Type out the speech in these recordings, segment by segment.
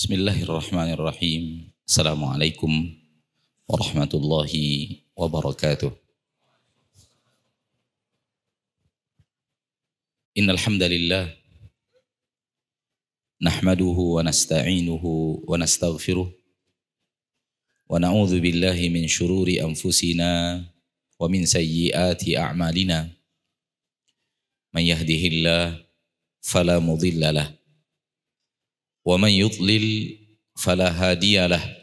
Bismillahirrahmanirrahim. Assalamualaikum warahmatullahi wabarakatuh. Innal hamdalillah nahmaduhu wa nasta'inuhu wa nastaghfiruh wa na'udzu billahi min shururi anfusina wa min sayyiati a'malina. Man yahdihillah fala mudilla ومن يضلل فلا هادي له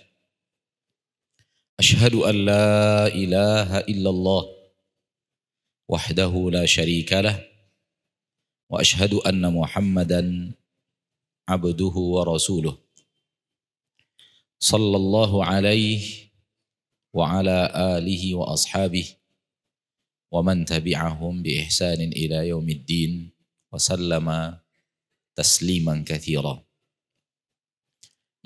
أشهد أن لا إله إلا الله وحده لا شريك له وأشهد أن محمدا عبده ورسوله صلى الله عليه وعلى آله وأصحابه ومن تبعهم بإحسان إلى يوم الدين وسلم تسليما كثيرا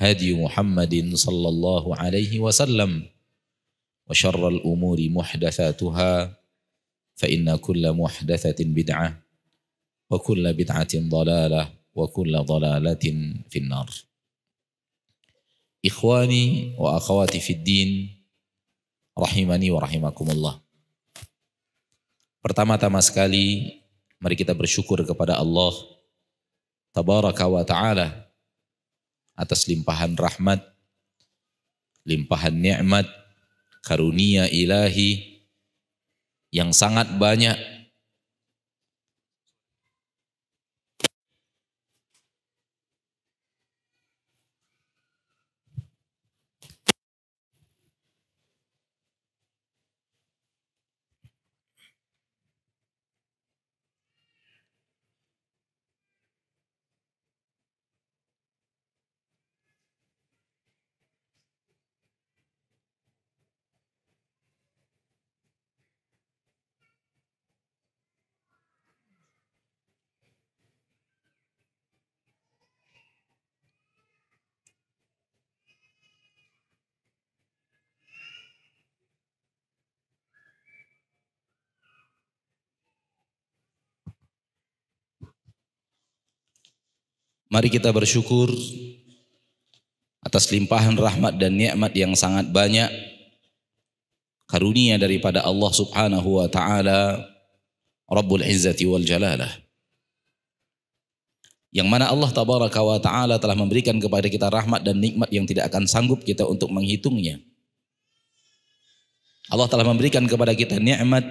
هدي محمد صلى الله عليه وسلم وشر الأمور محدثاتها فإن كل محدثة بدعة وكل بدعة ضلالة وكل ضلالة في النار إخواني وأخواتي في الدين رحمني ورحمكم الله Pertama-tama sekali mari kita bersyukur kepada Allah Tabaraka wa taala atas limpahan rahmat, limpahan nikmat, karunia ilahi yang sangat banyak Mari kita bersyukur atas limpahan rahmat dan nikmat yang sangat banyak karunia daripada Allah Subhanahu wa taala Rabbul Izzati wal Jalalah. Yang mana Allah tabaraka wa taala telah memberikan kepada kita rahmat dan nikmat yang tidak akan sanggup kita untuk menghitungnya. Allah telah memberikan kepada kita nikmat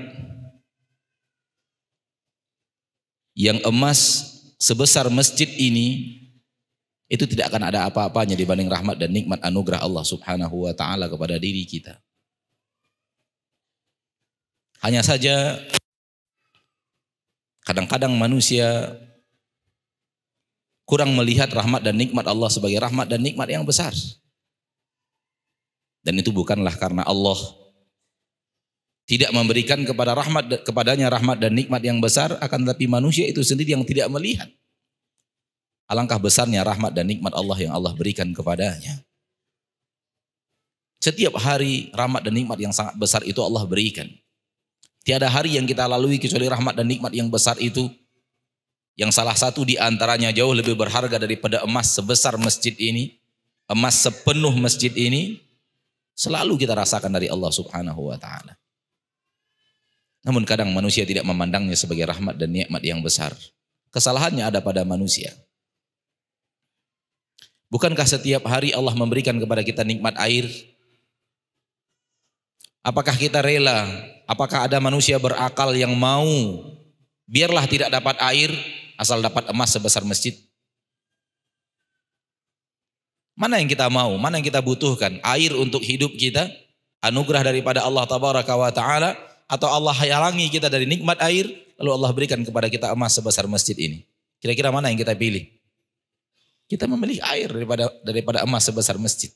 yang emas sebesar masjid ini itu tidak akan ada apa-apanya dibanding rahmat dan nikmat anugerah Allah Subhanahu wa taala kepada diri kita. Hanya saja kadang-kadang manusia kurang melihat rahmat dan nikmat Allah sebagai rahmat dan nikmat yang besar. Dan itu bukanlah karena Allah tidak memberikan kepada rahmat kepadanya rahmat dan nikmat yang besar akan tetapi manusia itu sendiri yang tidak melihat alangkah besarnya rahmat dan nikmat Allah yang Allah berikan kepadanya setiap hari rahmat dan nikmat yang sangat besar itu Allah berikan tiada hari yang kita lalui kecuali rahmat dan nikmat yang besar itu yang salah satu di antaranya jauh lebih berharga daripada emas sebesar masjid ini emas sepenuh masjid ini selalu kita rasakan dari Allah Subhanahu wa taala namun kadang manusia tidak memandangnya sebagai rahmat dan nikmat yang besar. Kesalahannya ada pada manusia. Bukankah setiap hari Allah memberikan kepada kita nikmat air? Apakah kita rela? Apakah ada manusia berakal yang mau? Biarlah tidak dapat air, asal dapat emas sebesar masjid. Mana yang kita mau? Mana yang kita butuhkan? Air untuk hidup kita, anugerah daripada Allah Tabaraka wa Ta'ala, atau Allah halangi kita dari nikmat air, lalu Allah berikan kepada kita emas sebesar masjid ini. Kira-kira mana yang kita pilih? Kita memilih air daripada daripada emas sebesar masjid.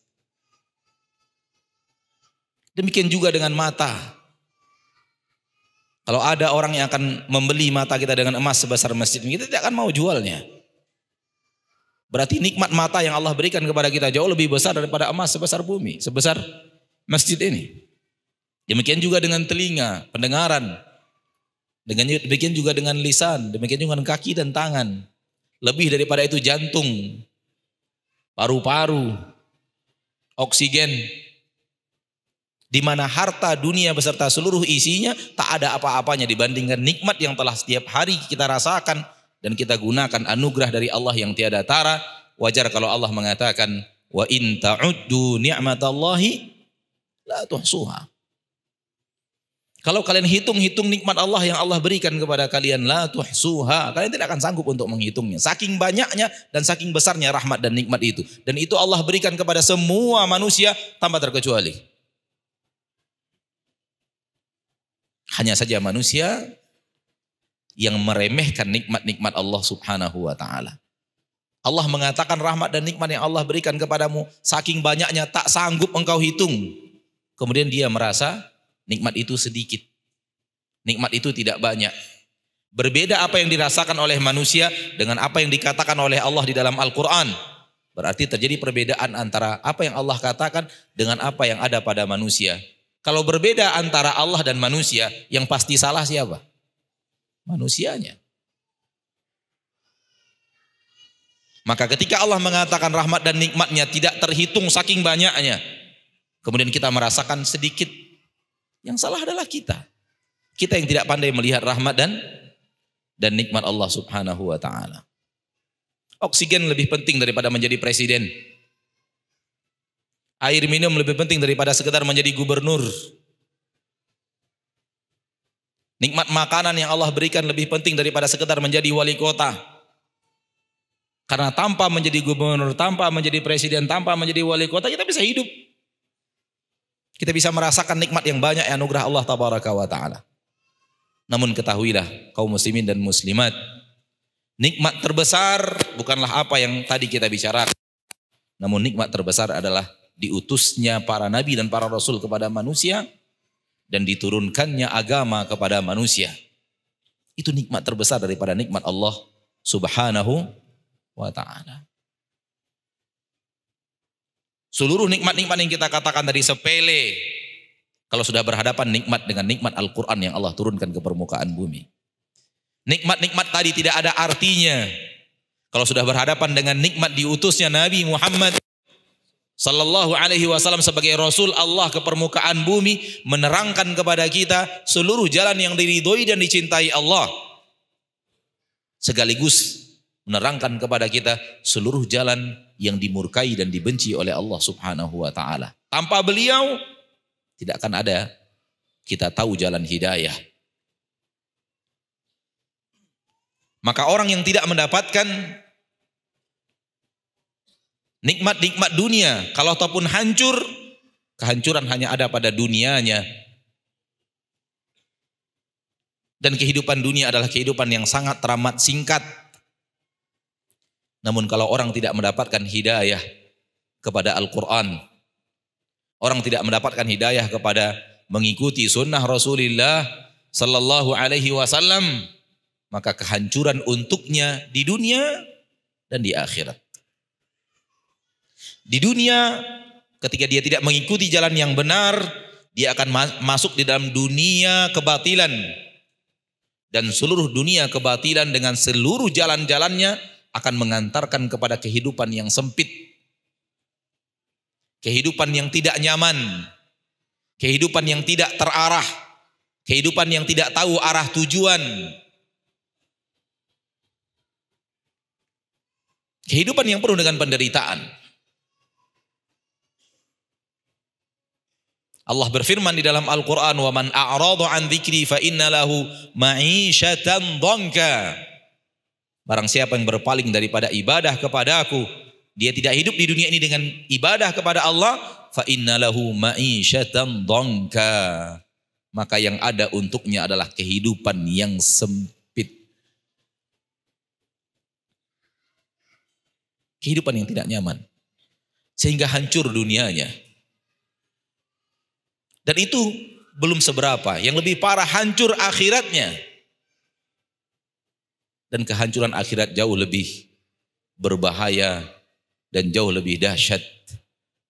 Demikian juga dengan mata. Kalau ada orang yang akan membeli mata kita dengan emas sebesar masjid, kita tidak akan mau jualnya. Berarti nikmat mata yang Allah berikan kepada kita jauh lebih besar daripada emas sebesar bumi, sebesar masjid ini. Demikian juga dengan telinga, pendengaran. Dengan, demikian juga dengan lisan, demikian juga dengan kaki dan tangan. Lebih daripada itu jantung, paru-paru, oksigen. Di mana harta dunia beserta seluruh isinya tak ada apa-apanya dibandingkan nikmat yang telah setiap hari kita rasakan dan kita gunakan anugerah dari Allah yang tiada tara. Wajar kalau Allah mengatakan wa in ta'uddu ni'matallahi la tuhsuha. Kalau kalian hitung-hitung nikmat Allah yang Allah berikan kepada kalian, la tuhsuha. Kalian tidak akan sanggup untuk menghitungnya. Saking banyaknya dan saking besarnya rahmat dan nikmat itu. Dan itu Allah berikan kepada semua manusia tanpa terkecuali. Hanya saja manusia yang meremehkan nikmat-nikmat Allah Subhanahu wa taala. Allah mengatakan rahmat dan nikmat yang Allah berikan kepadamu saking banyaknya tak sanggup engkau hitung. Kemudian dia merasa Nikmat itu sedikit. Nikmat itu tidak banyak. Berbeda apa yang dirasakan oleh manusia dengan apa yang dikatakan oleh Allah di dalam Al-Quran. Berarti terjadi perbedaan antara apa yang Allah katakan dengan apa yang ada pada manusia. Kalau berbeda antara Allah dan manusia, yang pasti salah siapa? Manusianya. Maka ketika Allah mengatakan rahmat dan nikmatnya tidak terhitung saking banyaknya. Kemudian kita merasakan sedikit yang salah adalah kita. Kita yang tidak pandai melihat rahmat dan dan nikmat Allah Subhanahu wa taala. Oksigen lebih penting daripada menjadi presiden. Air minum lebih penting daripada sekedar menjadi gubernur. Nikmat makanan yang Allah berikan lebih penting daripada sekedar menjadi wali kota. Karena tanpa menjadi gubernur, tanpa menjadi presiden, tanpa menjadi wali kota, kita bisa hidup. Kita bisa merasakan nikmat yang banyak yang anugerah Allah tabaraka wa taala. Namun ketahuilah kaum muslimin dan muslimat, nikmat terbesar bukanlah apa yang tadi kita bicarakan. Namun nikmat terbesar adalah diutusnya para nabi dan para rasul kepada manusia dan diturunkannya agama kepada manusia. Itu nikmat terbesar daripada nikmat Allah Subhanahu wa taala. Seluruh nikmat-nikmat yang kita katakan tadi sepele. Kalau sudah berhadapan nikmat dengan nikmat Al-Quran yang Allah turunkan ke permukaan bumi. Nikmat-nikmat tadi tidak ada artinya. Kalau sudah berhadapan dengan nikmat diutusnya Nabi Muhammad Sallallahu alaihi wasallam sebagai Rasul Allah ke permukaan bumi menerangkan kepada kita seluruh jalan yang diridhoi dan dicintai Allah. segaligus menerangkan kepada kita seluruh jalan yang dimurkai dan dibenci oleh Allah Subhanahu wa taala. Tanpa beliau tidak akan ada kita tahu jalan hidayah. Maka orang yang tidak mendapatkan nikmat-nikmat dunia, kalau ataupun hancur, kehancuran hanya ada pada dunianya. Dan kehidupan dunia adalah kehidupan yang sangat teramat singkat. Namun kalau orang tidak mendapatkan hidayah kepada Al-Quran, orang tidak mendapatkan hidayah kepada mengikuti sunnah Rasulullah Sallallahu Alaihi Wasallam, maka kehancuran untuknya di dunia dan di akhirat. Di dunia, ketika dia tidak mengikuti jalan yang benar, dia akan masuk di dalam dunia kebatilan dan seluruh dunia kebatilan dengan seluruh jalan-jalannya akan mengantarkan kepada kehidupan yang sempit. Kehidupan yang tidak nyaman. Kehidupan yang tidak terarah. Kehidupan yang tidak tahu arah tujuan. Kehidupan yang penuh dengan penderitaan. Allah berfirman di dalam Al-Quran, وَمَنْ أَعْرَضُ عَنْ ذِكْرِي فَإِنَّ لَهُ مَعِيشَةً ضَنْكَةً Barang siapa yang berpaling daripada ibadah kepada aku, dia tidak hidup di dunia ini dengan ibadah kepada Allah, fa innalahu ma'isyatan dongka. Maka yang ada untuknya adalah kehidupan yang sempit. Kehidupan yang tidak nyaman. Sehingga hancur dunianya. Dan itu belum seberapa. Yang lebih parah hancur akhiratnya dan kehancuran akhirat jauh lebih berbahaya dan jauh lebih dahsyat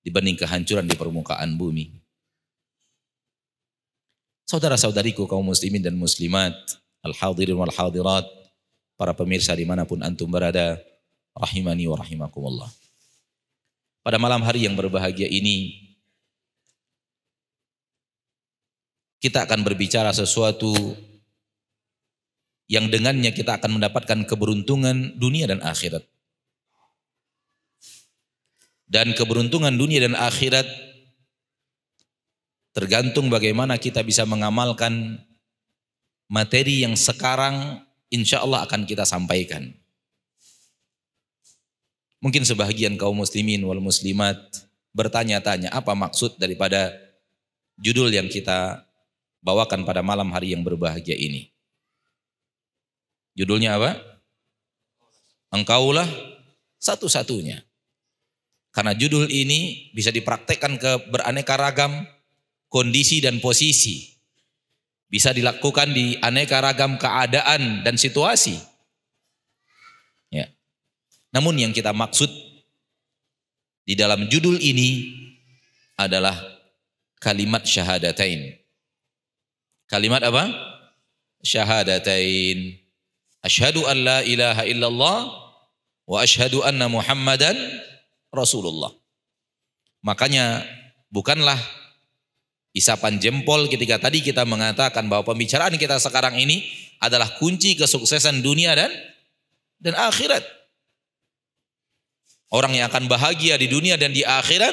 dibanding kehancuran di permukaan bumi. Saudara-saudariku kaum muslimin dan muslimat, al-hadirin wal hadirat, para pemirsa dimanapun antum berada, rahimani wa rahimakumullah. Pada malam hari yang berbahagia ini, kita akan berbicara sesuatu yang dengannya kita akan mendapatkan keberuntungan dunia dan akhirat. Dan keberuntungan dunia dan akhirat tergantung bagaimana kita bisa mengamalkan materi yang sekarang insya Allah akan kita sampaikan. Mungkin sebahagian kaum muslimin wal muslimat bertanya-tanya apa maksud daripada judul yang kita bawakan pada malam hari yang berbahagia ini. Judulnya apa? Engkaulah satu-satunya. Karena judul ini bisa dipraktekkan ke beraneka ragam kondisi dan posisi. Bisa dilakukan di aneka ragam keadaan dan situasi. Ya. Namun yang kita maksud di dalam judul ini adalah kalimat syahadatain. Kalimat apa? Syahadatain. Ashadu an la ilaha illallah wa ashadu anna Muhammadan Rasulullah. Makanya bukanlah isapan jempol ketika tadi kita mengatakan bahwa pembicaraan kita sekarang ini adalah kunci kesuksesan dunia dan dan akhirat. Orang yang akan bahagia di dunia dan di akhirat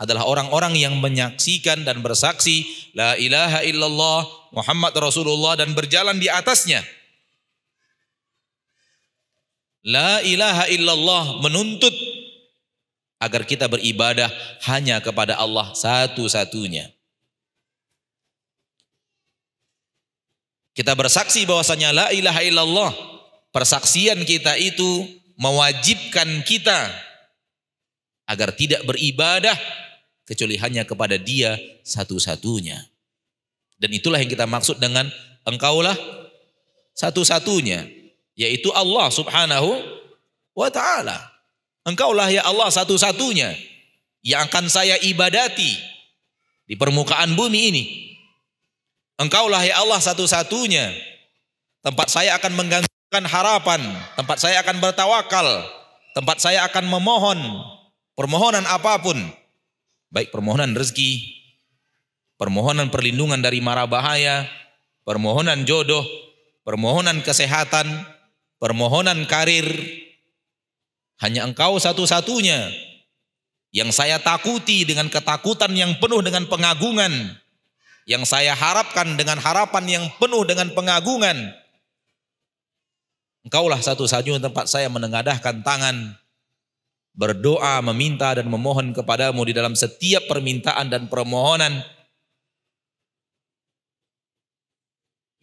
adalah orang-orang yang menyaksikan dan bersaksi la ilaha illallah Muhammad Rasulullah dan berjalan di atasnya. La ilaha illallah menuntut agar kita beribadah hanya kepada Allah satu-satunya. Kita bersaksi bahwasanya la ilaha illallah. Persaksian kita itu mewajibkan kita agar tidak beribadah kecuali hanya kepada Dia satu-satunya. Dan itulah yang kita maksud dengan engkaulah satu-satunya yaitu Allah Subhanahu wa taala. Engkaulah ya Allah satu-satunya yang akan saya ibadati di permukaan bumi ini. Engkaulah ya Allah satu-satunya tempat saya akan menggantikan harapan, tempat saya akan bertawakal, tempat saya akan memohon permohonan apapun, baik permohonan rezeki, permohonan perlindungan dari mara bahaya, permohonan jodoh, permohonan kesehatan, permohonan karir hanya engkau satu-satunya yang saya takuti dengan ketakutan yang penuh dengan pengagungan, yang saya harapkan dengan harapan yang penuh dengan pengagungan. Engkaulah satu-satunya tempat saya menengadahkan tangan, berdoa, meminta dan memohon kepadamu di dalam setiap permintaan dan permohonan.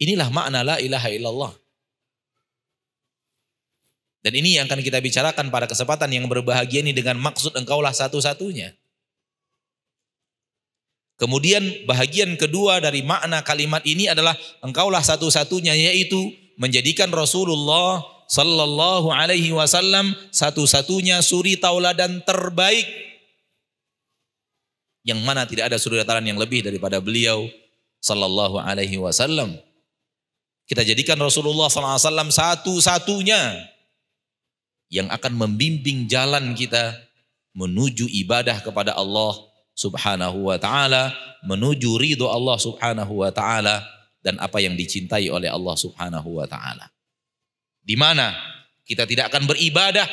Inilah makna la ilaha illallah. Dan ini yang akan kita bicarakan pada kesempatan yang berbahagia ini dengan maksud engkaulah satu-satunya. Kemudian bahagian kedua dari makna kalimat ini adalah engkaulah satu-satunya yaitu menjadikan Rasulullah sallallahu alaihi wasallam satu-satunya suri tauladan terbaik yang mana tidak ada suri tauladan yang lebih daripada beliau sallallahu alaihi wasallam. Kita jadikan Rasulullah sallallahu alaihi wasallam satu-satunya yang akan membimbing jalan kita menuju ibadah kepada Allah Subhanahu wa taala, menuju ridho Allah Subhanahu wa taala dan apa yang dicintai oleh Allah Subhanahu wa taala. Di mana kita tidak akan beribadah,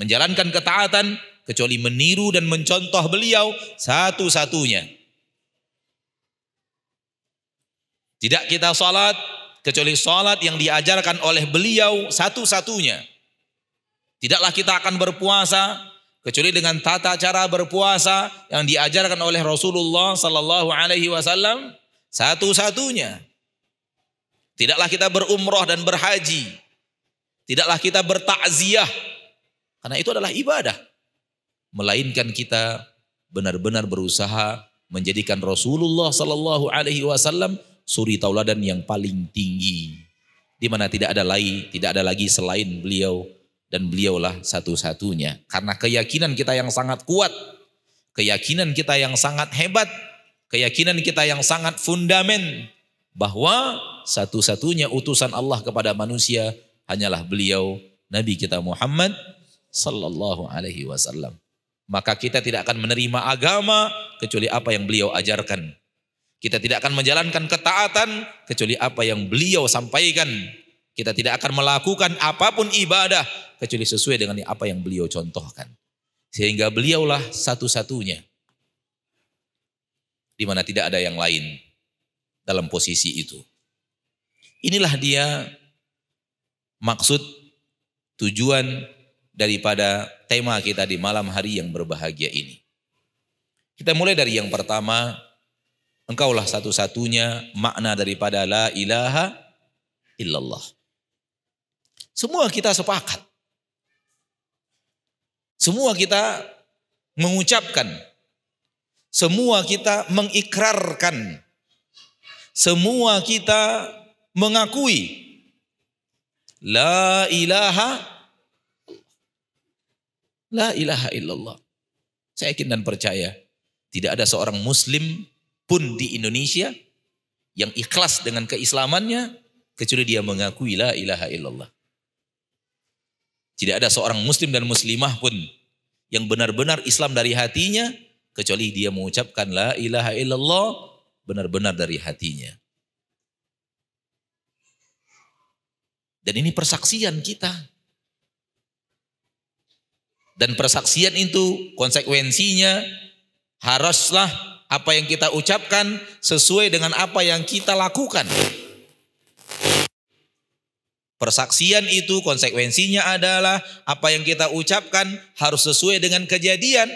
menjalankan ketaatan kecuali meniru dan mencontoh beliau satu-satunya. Tidak kita salat kecuali salat yang diajarkan oleh beliau satu-satunya. Tidaklah kita akan berpuasa kecuali dengan tata cara berpuasa yang diajarkan oleh Rasulullah sallallahu alaihi wasallam satu-satunya. Tidaklah kita berumroh dan berhaji. Tidaklah kita bertakziah. Karena itu adalah ibadah. Melainkan kita benar-benar berusaha menjadikan Rasulullah sallallahu alaihi wasallam suri tauladan yang paling tinggi. Di mana tidak ada lain, tidak ada lagi selain beliau dan beliaulah satu-satunya. Karena keyakinan kita yang sangat kuat, keyakinan kita yang sangat hebat, keyakinan kita yang sangat fundamental bahwa satu-satunya utusan Allah kepada manusia hanyalah beliau Nabi kita Muhammad sallallahu alaihi wasallam. Maka kita tidak akan menerima agama kecuali apa yang beliau ajarkan. Kita tidak akan menjalankan ketaatan kecuali apa yang beliau sampaikan kita tidak akan melakukan apapun ibadah kecuali sesuai dengan apa yang beliau contohkan. Sehingga beliaulah satu-satunya di mana tidak ada yang lain dalam posisi itu. Inilah dia maksud tujuan daripada tema kita di malam hari yang berbahagia ini. Kita mulai dari yang pertama, engkaulah satu-satunya makna daripada la ilaha illallah. Semua kita sepakat. Semua kita mengucapkan. Semua kita mengikrarkan. Semua kita mengakui. La ilaha La ilaha illallah. Saya yakin dan percaya tidak ada seorang muslim pun di Indonesia yang ikhlas dengan keislamannya kecuali dia mengakui la ilaha illallah. Tidak ada seorang muslim dan muslimah pun yang benar-benar Islam dari hatinya kecuali dia mengucapkan la ilaha illallah benar-benar dari hatinya. Dan ini persaksian kita. Dan persaksian itu konsekuensinya haruslah apa yang kita ucapkan sesuai dengan apa yang kita lakukan. Persaksian itu konsekuensinya adalah apa yang kita ucapkan harus sesuai dengan kejadian.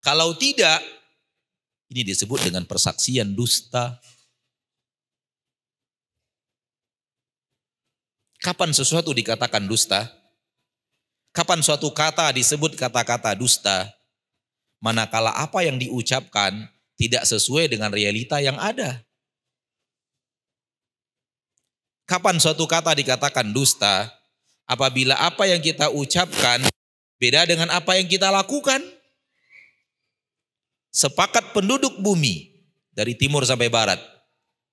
Kalau tidak, ini disebut dengan persaksian dusta. Kapan sesuatu dikatakan dusta? Kapan suatu kata disebut kata-kata dusta? Manakala apa yang diucapkan tidak sesuai dengan realita yang ada. Kapan suatu kata dikatakan dusta? Apabila apa yang kita ucapkan beda dengan apa yang kita lakukan. Sepakat penduduk bumi dari timur sampai barat,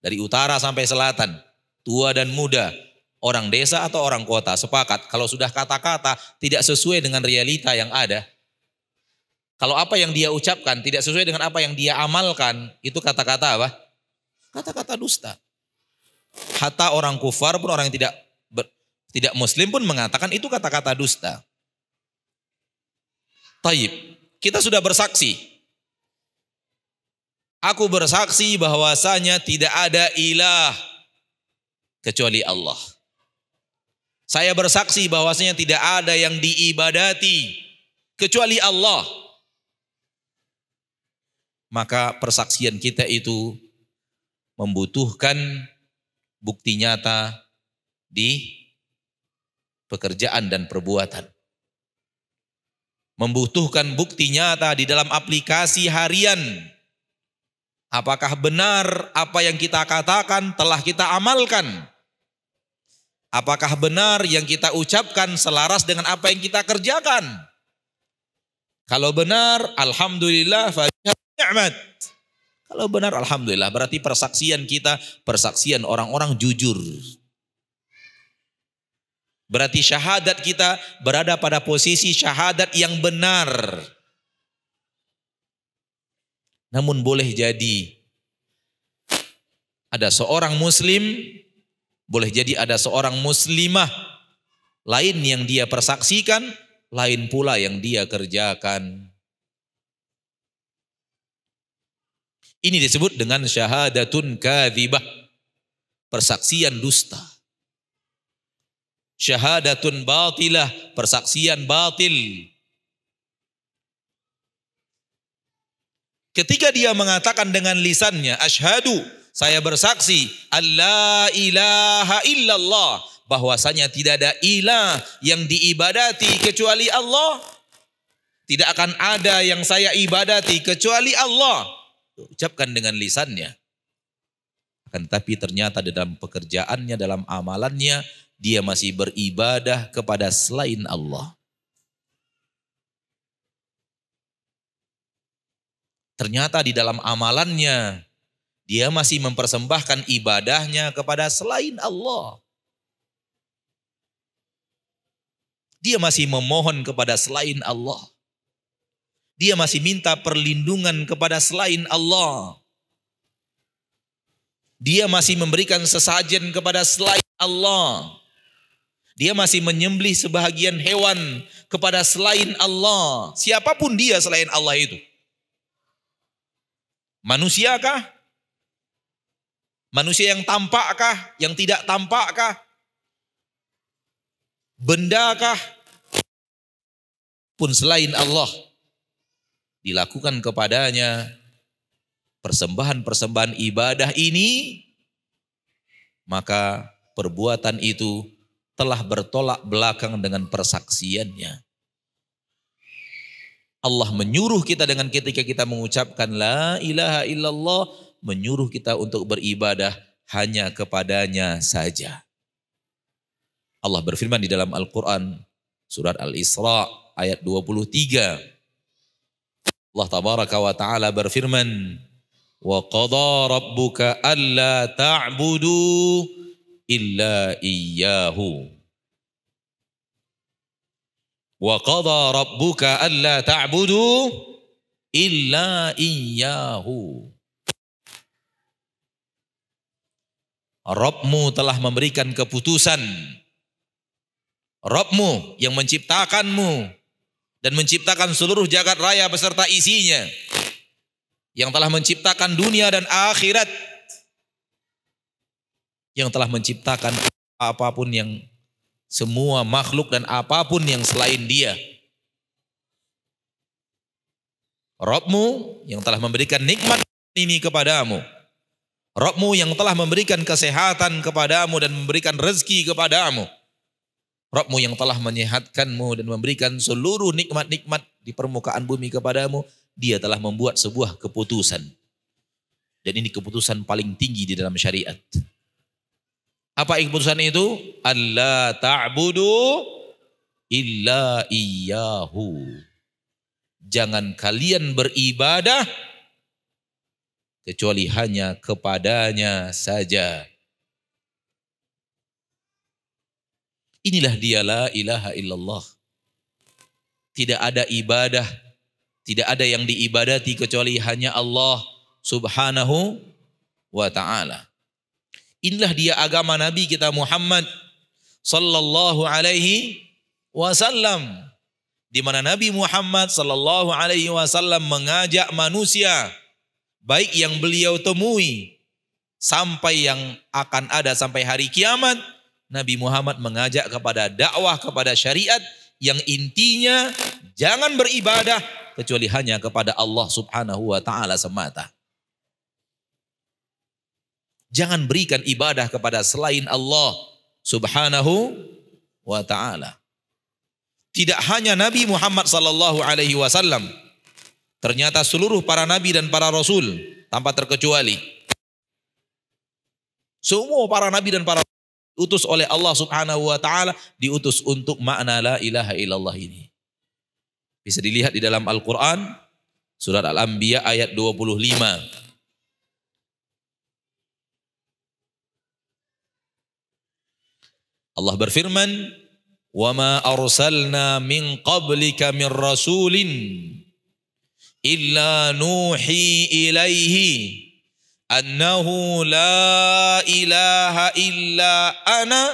dari utara sampai selatan, tua dan muda, orang desa atau orang kota sepakat kalau sudah kata-kata tidak sesuai dengan realita yang ada. Kalau apa yang dia ucapkan tidak sesuai dengan apa yang dia amalkan, itu kata-kata apa? Kata-kata dusta. Hatta orang kufar pun orang yang tidak ber, tidak muslim pun mengatakan itu kata-kata dusta. Taib, kita sudah bersaksi. Aku bersaksi bahwasanya tidak ada ilah kecuali Allah. Saya bersaksi bahwasanya tidak ada yang diibadati kecuali Allah. Maka persaksian kita itu membutuhkan bukti nyata di pekerjaan dan perbuatan. Membutuhkan bukti nyata di dalam aplikasi harian. Apakah benar apa yang kita katakan telah kita amalkan? Apakah benar yang kita ucapkan selaras dengan apa yang kita kerjakan? Kalau benar, alhamdulillah, ni'mat. Kalau benar alhamdulillah berarti persaksian kita persaksian orang-orang jujur. Berarti syahadat kita berada pada posisi syahadat yang benar. Namun boleh jadi ada seorang muslim, boleh jadi ada seorang muslimah lain yang dia persaksikan, lain pula yang dia kerjakan. Ini disebut dengan syahadatun kadhibah. Persaksian dusta. Syahadatun batilah, persaksian batil. Ketika dia mengatakan dengan lisannya, Ashadu, saya bersaksi, Allah ilaha illallah, bahwasanya tidak ada ilah yang diibadati kecuali Allah. Tidak akan ada yang saya ibadati kecuali Allah ucapkan dengan lisannya. Akan tapi ternyata dalam pekerjaannya, dalam amalannya, dia masih beribadah kepada selain Allah. Ternyata di dalam amalannya, dia masih mempersembahkan ibadahnya kepada selain Allah. Dia masih memohon kepada selain Allah. Dia masih minta perlindungan kepada selain Allah. Dia masih memberikan sesajen kepada selain Allah. Dia masih menyembelih sebahagian hewan kepada selain Allah. Siapapun dia selain Allah itu. Manusiakah? Manusia yang tampakkah? Yang tidak tampakkah? Bendakah? Pun selain Allah dilakukan kepadanya persembahan-persembahan ibadah ini, maka perbuatan itu telah bertolak belakang dengan persaksiannya. Allah menyuruh kita dengan ketika kita mengucapkan la ilaha illallah, menyuruh kita untuk beribadah hanya kepadanya saja. Allah berfirman di dalam Al-Quran, surat Al-Isra ayat 23, Allah tabaraka wa taala berfirman, "Wa qadha rabbuka alla ta'budu illa iyyahu." Wa qadha rabbuka alla ta'budu illa iyyahu. Rabbmu telah memberikan keputusan. Rabbmu yang menciptakanmu, dan menciptakan seluruh jagat raya beserta isinya yang telah menciptakan dunia dan akhirat yang telah menciptakan apapun yang semua makhluk dan apapun yang selain dia Robmu yang telah memberikan nikmat ini kepadamu Robmu yang telah memberikan kesehatan kepadamu dan memberikan rezeki kepadamu Rabbmu yang telah menyehatkanmu dan memberikan seluruh nikmat-nikmat di permukaan bumi kepadamu, dia telah membuat sebuah keputusan. Dan ini keputusan paling tinggi di dalam syariat. Apa keputusan itu? Allah ta'budu illa iyyahu. Jangan kalian beribadah kecuali hanya kepadanya saja. Inilah dia la ilaha illallah. Tidak ada ibadah, tidak ada yang diibadati kecuali hanya Allah subhanahu wa ta'ala. Inilah dia agama Nabi kita Muhammad sallallahu alaihi wasallam. Di mana Nabi Muhammad sallallahu alaihi wasallam mengajak manusia baik yang beliau temui sampai yang akan ada sampai hari kiamat Nabi Muhammad mengajak kepada dakwah kepada syariat yang intinya jangan beribadah kecuali hanya kepada Allah Subhanahu wa taala semata. Jangan berikan ibadah kepada selain Allah Subhanahu wa taala. Tidak hanya Nabi Muhammad sallallahu alaihi wasallam. Ternyata seluruh para nabi dan para rasul tanpa terkecuali. Semua para nabi dan para diutus oleh Allah Subhanahu wa taala diutus untuk makna la ilaha illallah ini. Bisa dilihat di dalam Al-Qur'an surat Al-Anbiya ayat 25. Allah berfirman, "Wa ma arsalna min qablika min rasulin illa nuhi ilaihi annahu la ilaha illa ana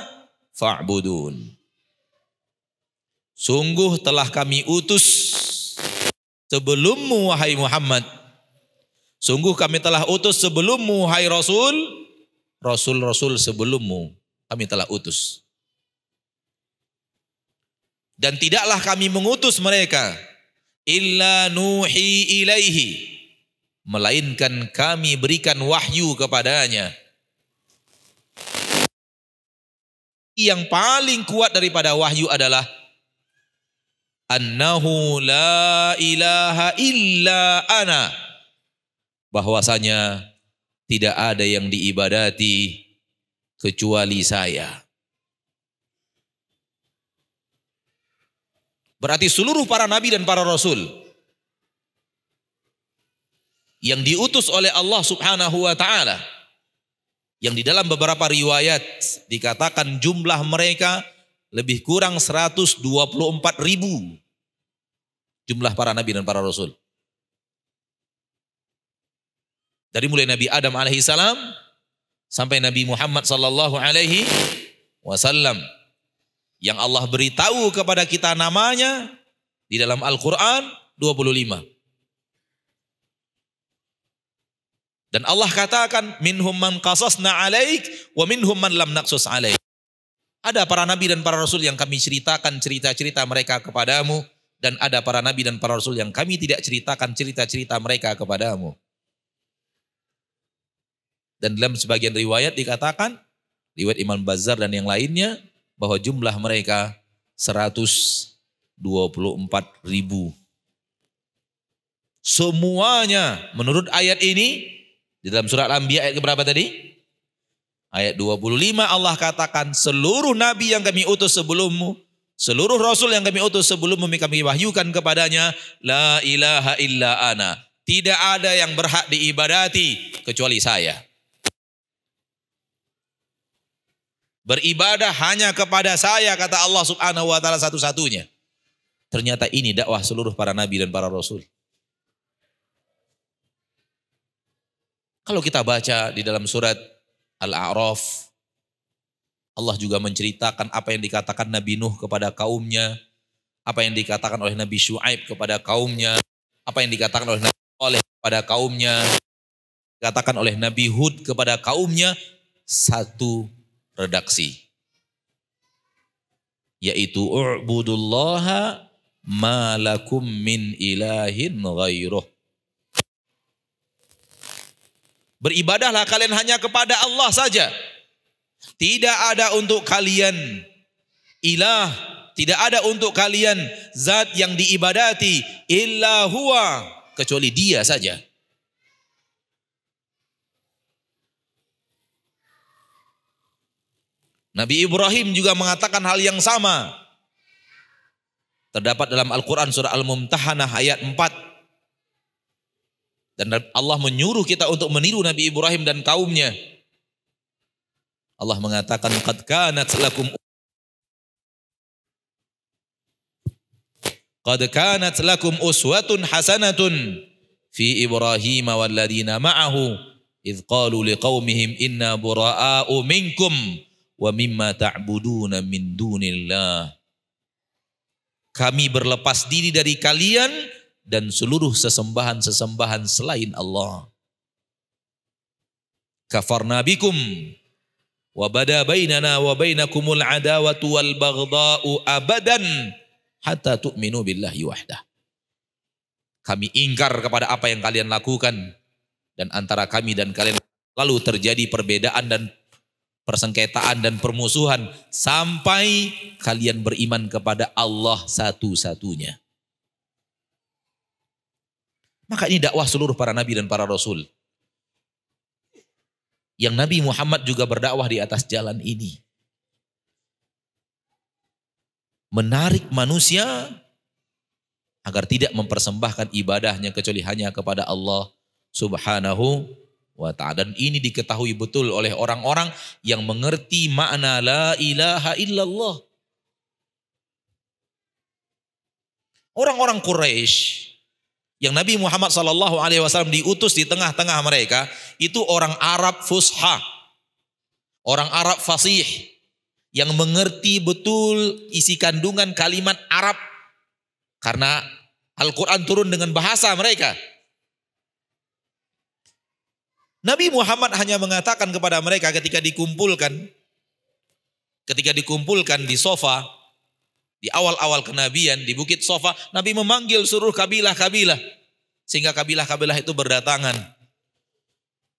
fa'budun. Sungguh telah kami utus sebelummu wahai Muhammad. Sungguh kami telah utus sebelummu wahai Rasul. Rasul-rasul sebelummu kami telah utus. Dan tidaklah kami mengutus mereka illa nuhi ilaihi melainkan kami berikan wahyu kepadanya yang paling kuat daripada wahyu adalah annahu la ilaha illa ana bahwasanya tidak ada yang diibadati kecuali saya berarti seluruh para nabi dan para rasul yang diutus oleh Allah Subhanahu wa taala yang di dalam beberapa riwayat dikatakan jumlah mereka lebih kurang 124 ribu jumlah para nabi dan para rasul. Dari mulai Nabi Adam alaihi salam sampai Nabi Muhammad sallallahu alaihi wasallam yang Allah beritahu kepada kita namanya di dalam Al-Qur'an 25. Dan Allah katakan, minhum man qasasna alaik, wa minhum man lam naqsus alaik. Ada para nabi dan para rasul yang kami ceritakan cerita-cerita mereka kepadamu. Dan ada para nabi dan para rasul yang kami tidak ceritakan cerita-cerita mereka kepadamu. Dan dalam sebagian riwayat dikatakan, riwayat Imam Bazar dan yang lainnya, bahwa jumlah mereka 124 ribu. Semuanya menurut ayat ini di dalam surat Al-Anbiya ayat berapa tadi? Ayat 25 Allah katakan seluruh nabi yang kami utus sebelummu, seluruh rasul yang kami utus sebelummu kami wahyukan kepadanya la ilaha illa ana. Tidak ada yang berhak diibadati kecuali saya. Beribadah hanya kepada saya kata Allah Subhanahu wa taala satu-satunya. Ternyata ini dakwah seluruh para nabi dan para rasul. Kalau kita baca di dalam surat Al-A'raf, Allah juga menceritakan apa yang dikatakan Nabi Nuh kepada kaumnya, apa yang dikatakan oleh Nabi Shu'aib kepada kaumnya, apa yang dikatakan oleh Nabi Oleh kepada kaumnya, dikatakan oleh Nabi Hud kepada kaumnya, satu redaksi. Yaitu, U'budullaha malakum min ilahin ghairuh Beribadahlah kalian hanya kepada Allah saja. Tidak ada untuk kalian ilah, tidak ada untuk kalian zat yang diibadati illa huwa kecuali dia saja. Nabi Ibrahim juga mengatakan hal yang sama. Terdapat dalam Al-Quran surah Al-Mumtahanah ayat 4. Dan Allah menyuruh kita untuk meniru Nabi Ibrahim dan kaumnya. Allah mengatakan qad kanat lakum Qad kanat lakum uswatun hasanatun fi Ibrahim walladzina ma'ahu idh qalu liqaumihim inna buraa'u minkum wa mimma ta'buduna min dunillah. Kami berlepas diri dari kalian dan seluruh sesembahan-sesembahan selain Allah. Kafarna bikum wa bada bainana wa bainakumul adawatu wal abadan hatta tu'minu billahi wahdah. Kami ingkar kepada apa yang kalian lakukan dan antara kami dan kalian lalu terjadi perbedaan dan persengketaan dan permusuhan sampai kalian beriman kepada Allah satu-satunya. Maka ini dakwah seluruh para nabi dan para rasul. Yang Nabi Muhammad juga berdakwah di atas jalan ini. Menarik manusia agar tidak mempersembahkan ibadahnya kecuali hanya kepada Allah Subhanahu wa ta'ala. Dan ini diketahui betul oleh orang-orang yang mengerti makna la ilaha illallah. Orang-orang Quraisy yang Nabi Muhammad SAW Alaihi Wasallam diutus di tengah-tengah mereka itu orang Arab fusha, orang Arab fasih yang mengerti betul isi kandungan kalimat Arab karena Al-Quran turun dengan bahasa mereka. Nabi Muhammad hanya mengatakan kepada mereka ketika dikumpulkan, ketika dikumpulkan di sofa, di awal-awal kenabian di Bukit Sofa, Nabi memanggil seluruh kabilah-kabilah. Sehingga kabilah-kabilah itu berdatangan.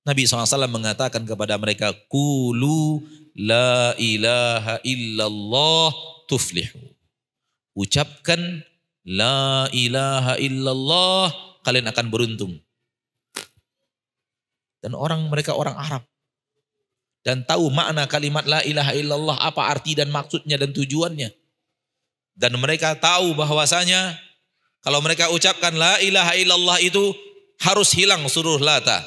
Nabi SAW mengatakan kepada mereka, Kulu la ilaha illallah tuflih. Ucapkan la ilaha illallah, kalian akan beruntung. Dan orang mereka orang Arab dan tahu makna kalimat la ilaha illallah apa arti dan maksudnya dan tujuannya. Dan mereka tahu bahwasanya kalau mereka ucapkan la ilaha illallah itu harus hilang seluruh lata.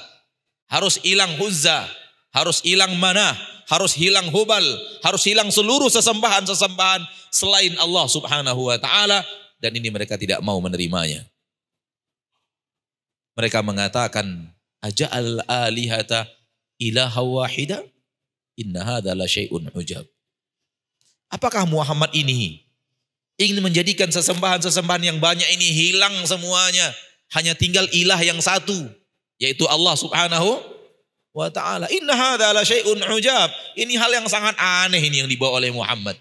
Harus hilang huzza, harus hilang mana, harus hilang hubal, harus hilang seluruh sesembahan-sesembahan selain Allah Subhanahu wa taala dan ini mereka tidak mau menerimanya. Mereka mengatakan aja'al alihata ilaha wahida inna hadza la syai'un ujab. Apakah Muhammad ini Ingin menjadikan sesembahan-sesembahan yang banyak ini hilang semuanya. Hanya tinggal ilah yang satu. Yaitu Allah subhanahu wa ta'ala. Inna hadha la syai'un ujab. Ini hal yang sangat aneh ini yang dibawa oleh Muhammad.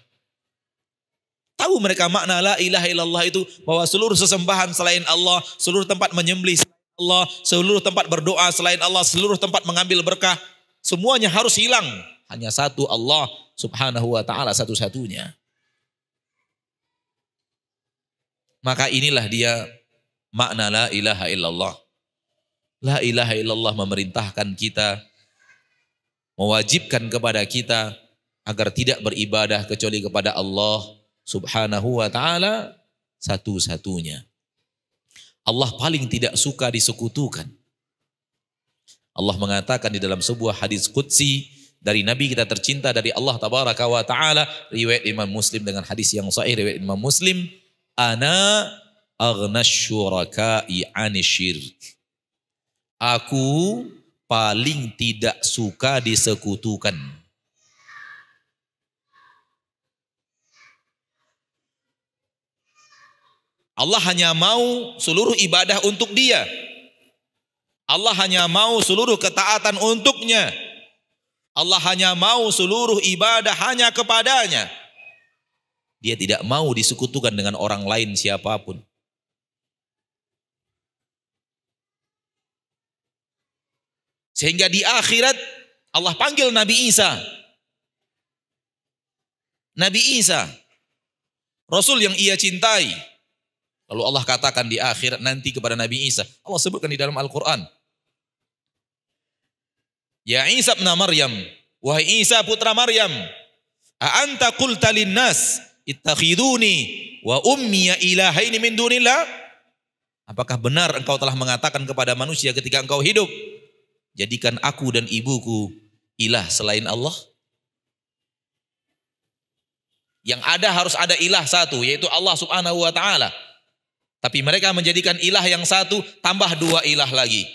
Tahu mereka makna la ilaha illallah itu bahwa seluruh sesembahan selain Allah, seluruh tempat menyembelih Allah, seluruh tempat berdoa selain Allah, seluruh tempat mengambil berkah, semuanya harus hilang. Hanya satu Allah subhanahu wa ta'ala satu-satunya. Maka inilah dia makna la ilaha illallah. La ilaha illallah memerintahkan kita, mewajibkan kepada kita agar tidak beribadah kecuali kepada Allah subhanahu wa ta'ala satu-satunya. Allah paling tidak suka disekutukan. Allah mengatakan di dalam sebuah hadis Qudsi, dari Nabi kita tercinta dari Allah tabaraka wa ta'ala, riwayat Imam Muslim dengan hadis yang sahih, riwayat Imam Muslim, Ana agnasyuraka'i anisyirk. Aku paling tidak suka disekutukan. Allah hanya mau seluruh ibadah untuk dia. Allah hanya mau seluruh ketaatan untuknya. Allah hanya mau seluruh ibadah hanya kepadanya. Dia tidak mau disekutukan dengan orang lain siapapun. Sehingga di akhirat Allah panggil Nabi Isa. Nabi Isa, Rasul yang ia cintai. Lalu Allah katakan di akhirat nanti kepada Nabi Isa. Allah sebutkan di dalam Al-Quran. Ya Isa bin Maryam, wahai Isa putra Maryam, a'anta qulta linnas ittakhiduni wa ummiya ilahaini min dunillah? Apakah benar engkau telah mengatakan kepada manusia ketika engkau hidup, jadikan aku dan ibuku ilah selain Allah? Yang ada harus ada ilah satu, yaitu Allah subhanahu wa ta'ala. Tapi mereka menjadikan ilah yang satu, tambah dua ilah lagi.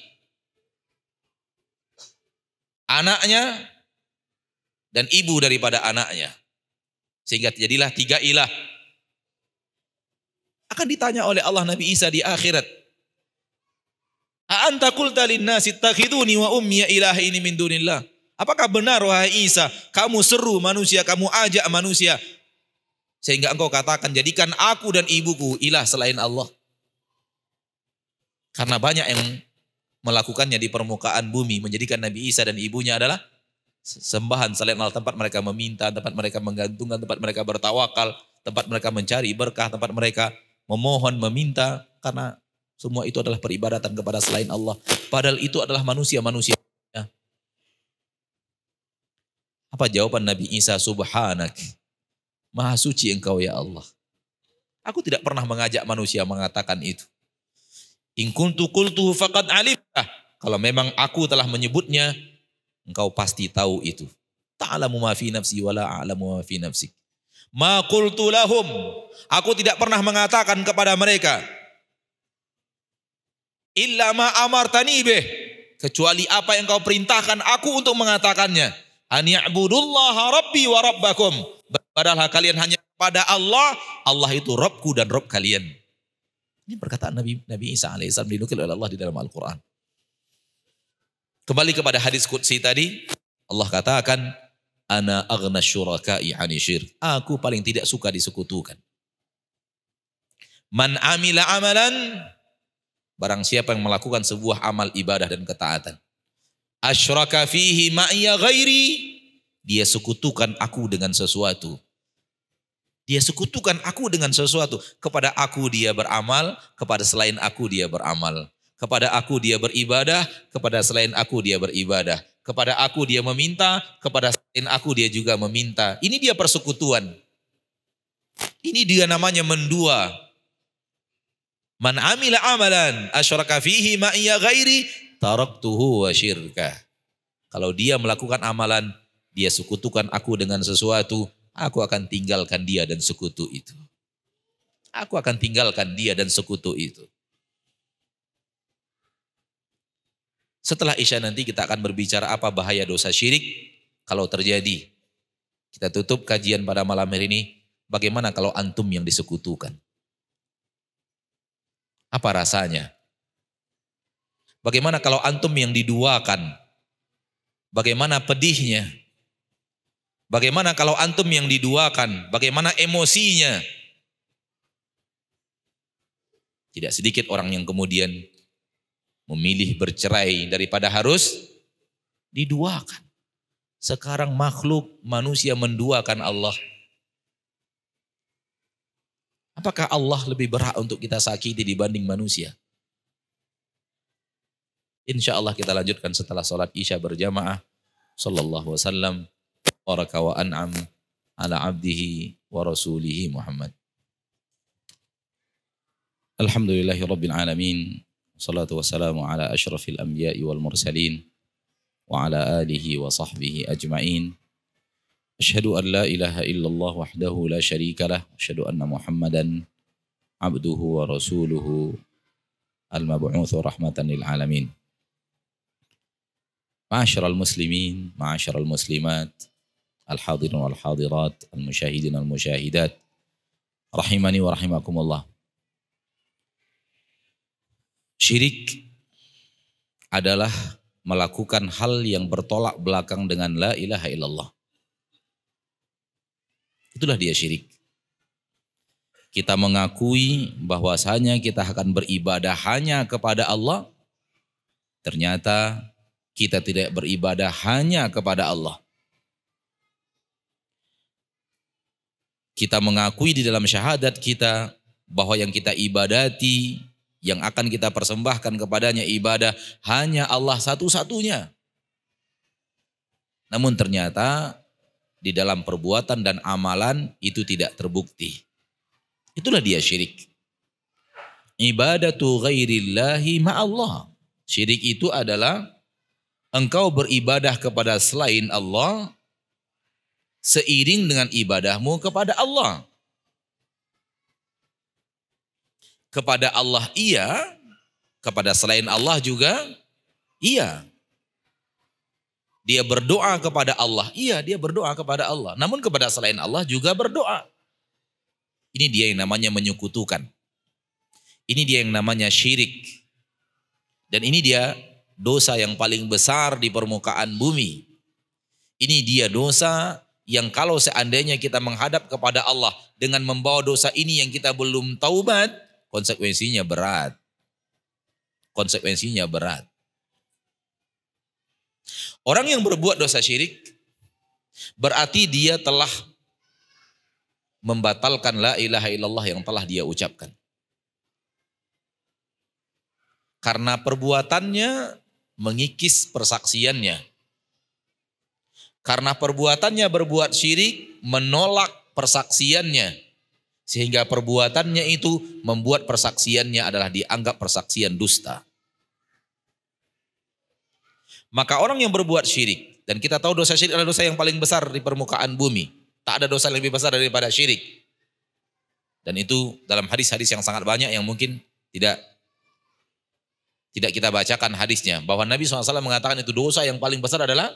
Anaknya dan ibu daripada anaknya. Sehingga terjadilah tiga ilah. Akan ditanya oleh Allah Nabi Isa di akhirat. Anta qulta linnasi wa ummiya ini min dunillah. Apakah benar wahai Isa, kamu seru manusia, kamu ajak manusia sehingga engkau katakan jadikan aku dan ibuku ilah selain Allah. Karena banyak yang melakukannya di permukaan bumi menjadikan Nabi Isa dan ibunya adalah sembahan selain Allah, tempat mereka meminta, tempat mereka menggantungkan, tempat mereka bertawakal, tempat mereka mencari berkah, tempat mereka memohon, meminta, karena semua itu adalah peribadatan kepada selain Allah. Padahal itu adalah manusia-manusia. Apa jawaban Nabi Isa? Subhanak. Maha suci engkau ya Allah. Aku tidak pernah mengajak manusia mengatakan itu. In kuntu kultuhu faqad Kalau memang aku telah menyebutnya, Engkau pasti tahu itu. Ta'alamu ma fi nafsi wa la a'lamu ma fi nafsi. Ma qultu lahum. Aku tidak pernah mengatakan kepada mereka. Illa ma amartani bih. Kecuali apa yang kau perintahkan aku untuk mengatakannya. An ya'budullaha rabbi wa rabbakum. Padahal kalian hanya pada Allah, Allah itu Robku dan Rob kalian. Ini perkataan Nabi Nabi Isa alaihissalam dinukil oleh Allah di dalam Al-Quran. Kembali kepada hadis Qudsi tadi, Allah katakan, Ana agna syuraka'i Aku paling tidak suka disekutukan. Man amila amalan, barang siapa yang melakukan sebuah amal ibadah dan ketaatan. Asyraka fihi ma'ya ghairi, dia sekutukan aku dengan sesuatu. Dia sekutukan aku dengan sesuatu. Kepada aku dia beramal, kepada selain aku dia beramal. Kepada aku dia beribadah, kepada selain aku dia beribadah. Kepada aku dia meminta, kepada selain aku dia juga meminta. Ini dia persekutuan. Ini dia namanya mendua. Man amila amalan asyraka fihi ma'iya ghairi taraktuhu wa syirka. Kalau dia melakukan amalan, dia sekutukan aku dengan sesuatu, aku akan tinggalkan dia dan sekutu itu. Aku akan tinggalkan dia dan sekutu itu. Setelah Isya nanti kita akan berbicara apa bahaya dosa syirik kalau terjadi. Kita tutup kajian pada malam hari ini. Bagaimana kalau antum yang disekutukan? Apa rasanya? Bagaimana kalau antum yang diduakan? Bagaimana pedihnya? Bagaimana kalau antum yang diduakan? Bagaimana emosinya? Tidak sedikit orang yang kemudian memilih bercerai daripada harus diduakan. Sekarang makhluk manusia menduakan Allah. Apakah Allah lebih berhak untuk kita sakiti dibanding manusia? Insya Allah kita lanjutkan setelah sholat isya berjamaah. Sallallahu wasallam. Baraka wa an'am ala abdihi wa rasulihi Muhammad. Alhamdulillahi rabbil alamin. والصلاة والسلام على أشرف الأنبياء والمرسلين وعلى آله وصحبه أجمعين أشهد أن لا إله إلا الله وحده لا شريك له أشهد أن محمدا عبده ورسوله المبعوث رحمة للعالمين معاشر المسلمين معاشر المسلمات الحاضرين والحاضرات المشاهدين والمشاهدات رحمني ورحمكم الله Syirik adalah melakukan hal yang bertolak belakang dengan la ilaha illallah. Itulah dia syirik. Kita mengakui bahwasanya kita akan beribadah hanya kepada Allah. Ternyata kita tidak beribadah hanya kepada Allah. Kita mengakui di dalam syahadat kita bahwa yang kita ibadati yang akan kita persembahkan kepadanya ibadah hanya Allah satu-satunya. Namun ternyata di dalam perbuatan dan amalan itu tidak terbukti. Itulah dia syirik. Ibadatu ghairillahi ma'allah. Syirik itu adalah engkau beribadah kepada selain Allah seiring dengan ibadahmu kepada Allah. Kepada Allah iya, kepada selain Allah juga iya. Dia berdoa kepada Allah, iya dia berdoa kepada Allah. Namun kepada selain Allah juga berdoa. Ini dia yang namanya menyukutukan. Ini dia yang namanya syirik. Dan ini dia dosa yang paling besar di permukaan bumi. Ini dia dosa yang kalau seandainya kita menghadap kepada Allah dengan membawa dosa ini yang kita belum taubat, Konsekuensinya berat. Konsekuensinya berat. Orang yang berbuat dosa syirik berarti dia telah membatalkan la ilaha illallah yang telah dia ucapkan. Karena perbuatannya mengikis persaksiannya. Karena perbuatannya berbuat syirik menolak persaksiannya. Sehingga perbuatannya itu membuat persaksiannya adalah dianggap persaksian dusta. Maka orang yang berbuat syirik, dan kita tahu dosa syirik adalah dosa yang paling besar di permukaan bumi. Tak ada dosa yang lebih besar daripada syirik. Dan itu dalam hadis-hadis yang sangat banyak yang mungkin tidak tidak kita bacakan hadisnya. Bahwa Nabi SAW mengatakan itu dosa yang paling besar adalah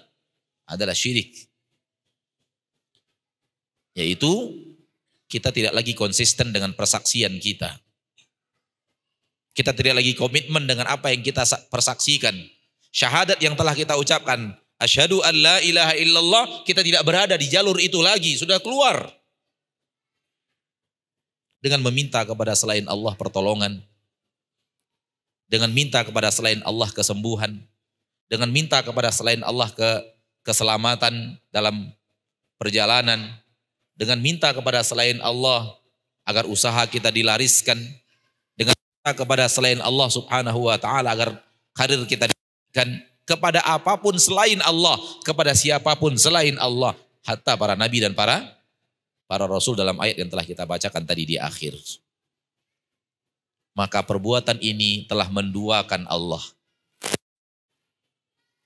adalah syirik. Yaitu kita tidak lagi konsisten dengan persaksian kita. Kita tidak lagi komitmen dengan apa yang kita persaksikan. Syahadat yang telah kita ucapkan, asyhadu an la ilaha illallah, kita tidak berada di jalur itu lagi, sudah keluar. Dengan meminta kepada selain Allah pertolongan, dengan minta kepada selain Allah kesembuhan, dengan minta kepada selain Allah ke keselamatan dalam perjalanan, dengan minta kepada selain Allah agar usaha kita dilariskan, dengan minta kepada selain Allah Subhanahu wa taala agar karir kita diberikan kepada apapun selain Allah, kepada siapapun selain Allah, hatta para nabi dan para para rasul dalam ayat yang telah kita bacakan tadi di akhir. Maka perbuatan ini telah menduakan Allah.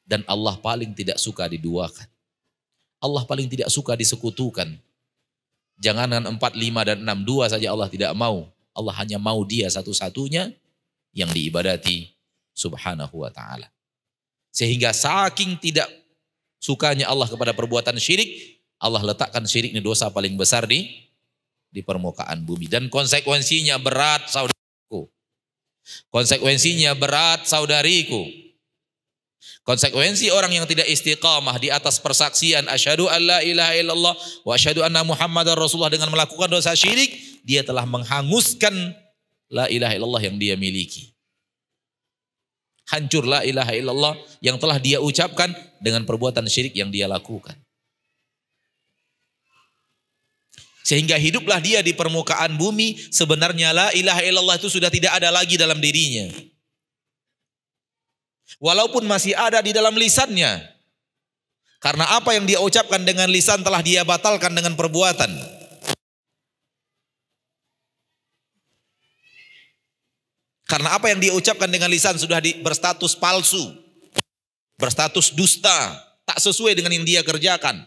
Dan Allah paling tidak suka diduakan. Allah paling tidak suka disekutukan. Jangan dengan 4, 5, dan enam dua saja Allah tidak mau. Allah hanya mau dia satu-satunya yang diibadati subhanahu wa ta'ala. Sehingga saking tidak sukanya Allah kepada perbuatan syirik, Allah letakkan syirik ini dosa paling besar di di permukaan bumi. Dan konsekuensinya berat saudariku. Konsekuensinya berat saudariku. Konsekuensi orang yang tidak istiqamah di atas persaksian asyhadu alla ilaha illallah wa asyhadu anna muhammadar rasulullah dengan melakukan dosa syirik, dia telah menghanguskan la ilaha illallah yang dia miliki. Hancur la ilaha illallah yang telah dia ucapkan dengan perbuatan syirik yang dia lakukan. Sehingga hiduplah dia di permukaan bumi, sebenarnya la ilaha illallah itu sudah tidak ada lagi dalam dirinya. Walaupun masih ada di dalam lisannya. Karena apa yang dia ucapkan dengan lisan telah dia batalkan dengan perbuatan. Karena apa yang dia ucapkan dengan lisan sudah di, berstatus palsu. Berstatus dusta. Tak sesuai dengan yang dia kerjakan.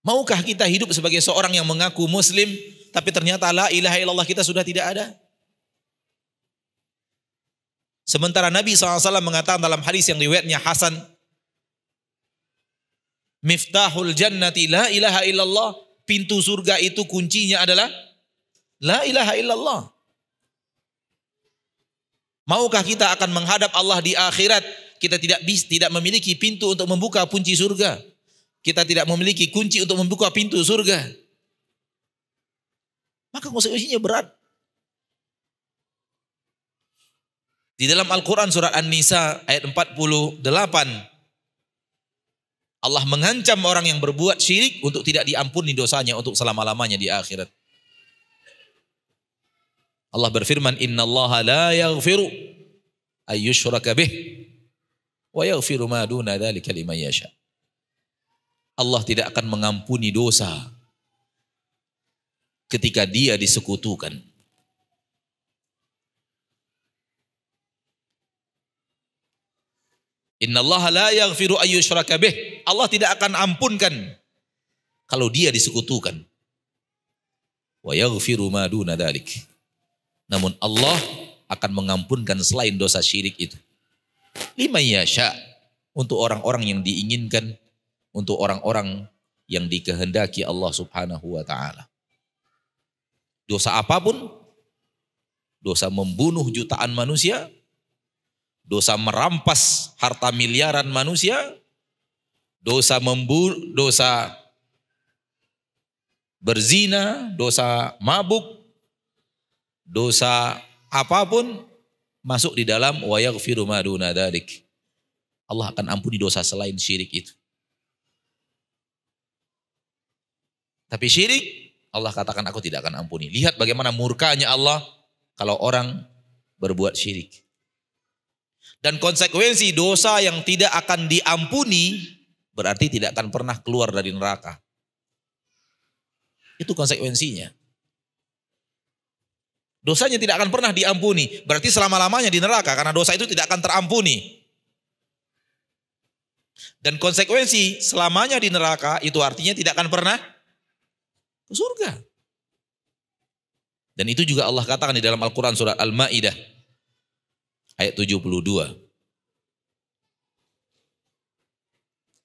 Maukah kita hidup sebagai seorang yang mengaku muslim tapi ternyata la ilaha illallah kita sudah tidak ada. Sementara Nabi SAW mengatakan dalam hadis yang riwayatnya Hasan, Miftahul jannati la ilaha illallah, pintu surga itu kuncinya adalah la ilaha illallah. Maukah kita akan menghadap Allah di akhirat? Kita tidak bis, tidak memiliki pintu untuk membuka kunci surga. Kita tidak memiliki kunci untuk membuka pintu surga maka konsekuensinya berat. Di dalam Al-Quran surat An-Nisa ayat 48, Allah mengancam orang yang berbuat syirik untuk tidak diampuni dosanya untuk selama-lamanya di akhirat. Allah berfirman, Inna Allah la yaghfiru ayyushraka bih wa yaghfiru ma duna dhalika lima yasha. Allah tidak akan mengampuni dosa ketika dia disekutukan. Innallaha la yaghfiru ayyushraka bih. Allah tidak akan ampunkan kalau dia disekutukan. Wa yaghfiru ma duna dalik. Namun Allah akan mengampunkan selain dosa syirik itu. Lima yasha untuk orang-orang yang diinginkan, untuk orang-orang yang dikehendaki Allah Subhanahu wa taala. Dosa apapun, dosa membunuh jutaan manusia, dosa merampas harta miliaran manusia, dosa membunuh, dosa berzina, dosa mabuk, dosa apapun masuk di dalam wa yaghfiru ma duna Allah akan ampuni dosa selain syirik itu. Tapi syirik Allah katakan aku tidak akan ampuni. Lihat bagaimana murkanya Allah kalau orang berbuat syirik. Dan konsekuensi dosa yang tidak akan diampuni berarti tidak akan pernah keluar dari neraka. Itu konsekuensinya. Dosanya tidak akan pernah diampuni. Berarti selama-lamanya di neraka karena dosa itu tidak akan terampuni. Dan konsekuensi selamanya di neraka itu artinya tidak akan pernah ke surga. Dan itu juga Allah katakan di dalam Al-Quran surat Al-Ma'idah ayat 72.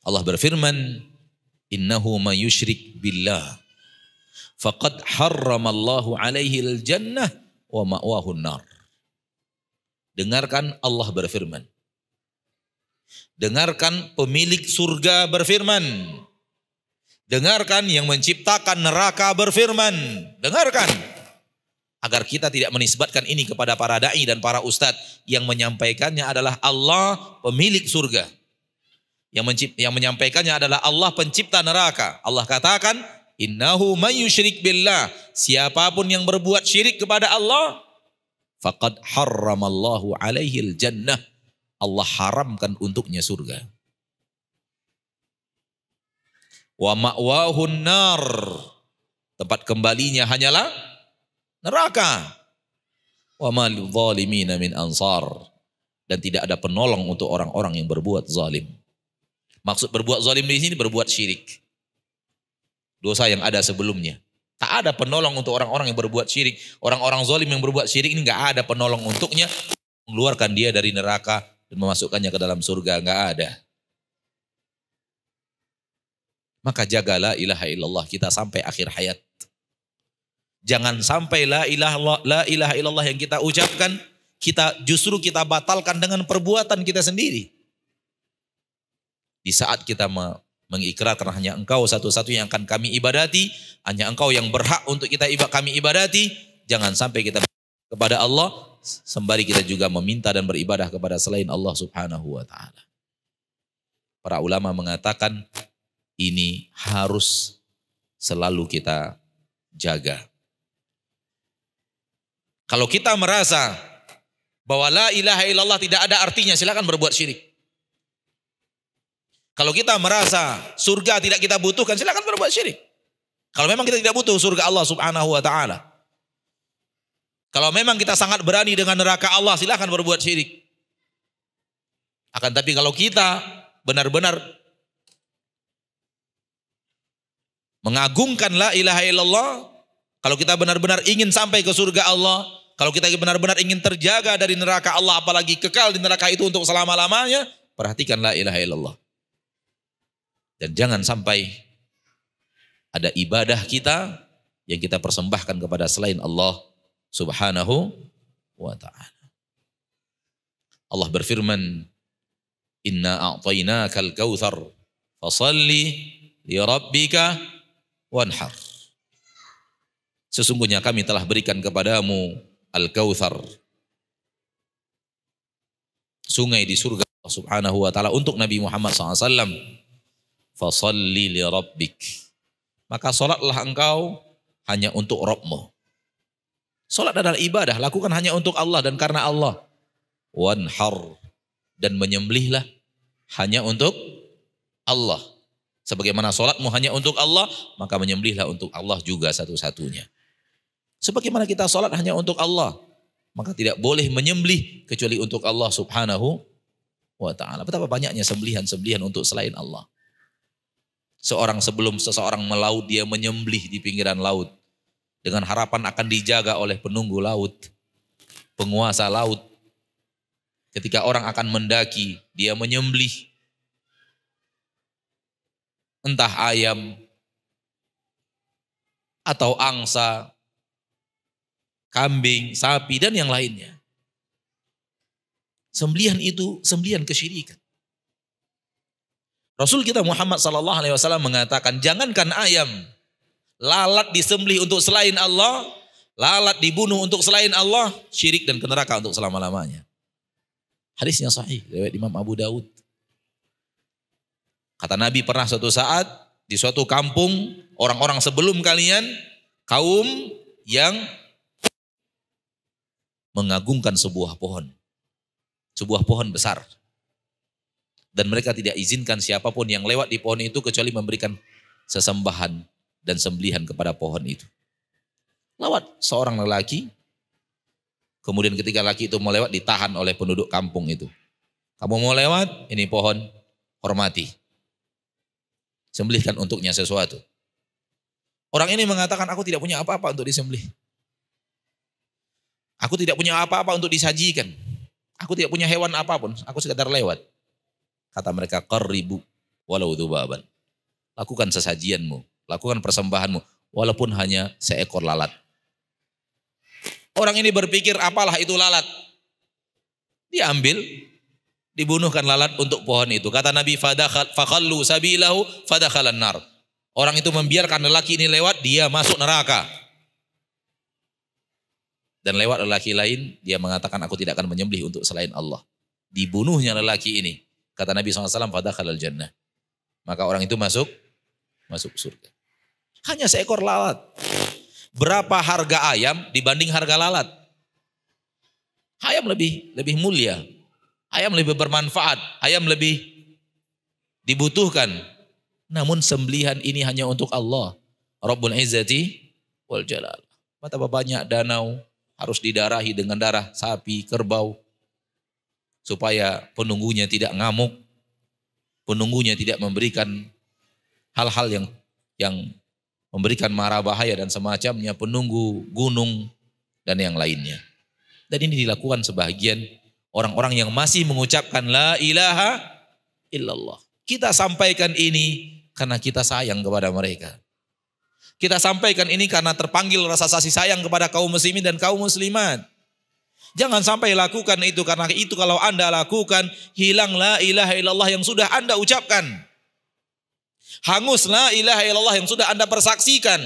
Allah berfirman, Innahu man yushrik billah. Faqad harramallahu alaihi al-jannah wa ma'wahu nar. Dengarkan Allah berfirman. Dengarkan pemilik surga berfirman. Dengarkan yang menciptakan neraka berfirman. Dengarkan. Agar kita tidak menisbatkan ini kepada para da'i dan para ustadz. Yang menyampaikannya adalah Allah pemilik surga. Yang, yang menyampaikannya adalah Allah pencipta neraka. Allah katakan, Innahu man billah. Siapapun yang berbuat syirik kepada Allah, faqad harramallahu alaihil jannah. Allah haramkan untuknya surga wa ma'wahun nar. Tempat kembalinya hanyalah neraka. Wa mal zalimina min ansar. Dan tidak ada penolong untuk orang-orang yang berbuat zalim. Maksud berbuat zalim di sini berbuat syirik. Dosa yang ada sebelumnya. Tak ada penolong untuk orang-orang yang berbuat syirik. Orang-orang zalim yang berbuat syirik ini nggak ada penolong untuknya. Mengeluarkan dia dari neraka dan memasukkannya ke dalam surga. nggak ada. Maka jaga la ilaha illallah kita sampai akhir hayat. Jangan sampai la ilaha, la ilaha illallah yang kita ucapkan, kita justru kita batalkan dengan perbuatan kita sendiri. Di saat kita mengikrarkan hanya engkau satu-satunya yang akan kami ibadati, hanya engkau yang berhak untuk kita iba kami ibadati, jangan sampai kita kepada Allah sembari kita juga meminta dan beribadah kepada selain Allah Subhanahu wa taala. Para ulama mengatakan ini harus selalu kita jaga. Kalau kita merasa bahwa la ilaha illallah tidak ada artinya, silakan berbuat syirik. Kalau kita merasa surga tidak kita butuhkan, silakan berbuat syirik. Kalau memang kita tidak butuh surga Allah Subhanahu wa taala. Kalau memang kita sangat berani dengan neraka Allah, silakan berbuat syirik. Akan tapi kalau kita benar-benar mengagungkan la ilaha illallah, kalau kita benar-benar ingin sampai ke surga Allah, kalau kita benar-benar ingin terjaga dari neraka Allah, apalagi kekal di neraka itu untuk selama-lamanya, perhatikan la ilaha illallah. Dan jangan sampai ada ibadah kita yang kita persembahkan kepada selain Allah subhanahu wa ta'ala. Allah berfirman, Inna a'tainaka al-kawthar, fasalli li rabbika wanhar. Sesungguhnya kami telah berikan kepadamu al kauthar, Sungai di surga Allah Subhanahu wa taala untuk Nabi Muhammad SAW. Fasalli li rabbik. Maka solatlah engkau hanya untuk Rabbmu. Solat adalah ibadah, lakukan hanya untuk Allah dan karena Allah. Wanhar dan menyembelihlah hanya untuk Allah. Sebagaimana sholatmu hanya untuk Allah, maka menyembelihlah untuk Allah juga satu-satunya. Sebagaimana kita sholat hanya untuk Allah, maka tidak boleh menyembelih kecuali untuk Allah subhanahu wa ta'ala. Betapa banyaknya sembelihan-sembelihan untuk selain Allah. Seorang sebelum seseorang melaut, dia menyembelih di pinggiran laut. Dengan harapan akan dijaga oleh penunggu laut, penguasa laut. Ketika orang akan mendaki, dia menyembelih entah ayam atau angsa, kambing, sapi dan yang lainnya. Sembelihan itu sembelihan kesyirikan. Rasul kita Muhammad sallallahu alaihi wasallam mengatakan, jangankan ayam, lalat disembelih untuk selain Allah, lalat dibunuh untuk selain Allah, syirik dan ke neraka untuk selama-lamanya. Hadisnya sahih, lewat Imam Abu Daud. Kata Nabi pernah suatu saat di suatu kampung orang-orang sebelum kalian kaum yang mengagungkan sebuah pohon. Sebuah pohon besar. Dan mereka tidak izinkan siapapun yang lewat di pohon itu kecuali memberikan sesembahan dan sembelihan kepada pohon itu. Lewat seorang lelaki, kemudian ketika lelaki itu mau lewat ditahan oleh penduduk kampung itu. Kamu mau lewat, ini pohon, hormati sembelihkan untuknya sesuatu. Orang ini mengatakan aku tidak punya apa-apa untuk disembelih. Aku tidak punya apa-apa untuk disajikan. Aku tidak punya hewan apapun, aku sekedar lewat. Kata mereka, ribu, walau dhubaban. Lakukan sesajianmu, lakukan persembahanmu, walaupun hanya seekor lalat. Orang ini berpikir apalah itu lalat. Diambil, dibunuhkan lalat untuk pohon itu. Kata Nabi fakhallu sabilahu fadakhalan nar. Orang itu membiarkan lelaki ini lewat, dia masuk neraka. Dan lewat lelaki lain, dia mengatakan aku tidak akan menyembelih untuk selain Allah. Dibunuhnya lelaki ini. Kata Nabi SAW, fadakhalal jannah. Maka orang itu masuk, masuk surga. Hanya seekor lalat. Berapa harga ayam dibanding harga lalat? Ayam lebih lebih mulia, Ayam lebih bermanfaat, ayam lebih dibutuhkan. Namun sembelihan ini hanya untuk Allah. Rabbul Izzati wal Jalal. Betapa banyak danau harus didarahi dengan darah sapi, kerbau. Supaya penunggunya tidak ngamuk. Penunggunya tidak memberikan hal-hal yang yang memberikan marah bahaya dan semacamnya, penunggu gunung dan yang lainnya. Dan ini dilakukan sebagian Orang-orang yang masih mengucapkan la ilaha illallah. Kita sampaikan ini karena kita sayang kepada mereka. Kita sampaikan ini karena terpanggil rasa kasih sayang kepada kaum muslimin dan kaum muslimat. Jangan sampai lakukan itu karena itu kalau Anda lakukan hilang la ilaha illallah yang sudah Anda ucapkan. Hangus la ilaha illallah yang sudah Anda persaksikan.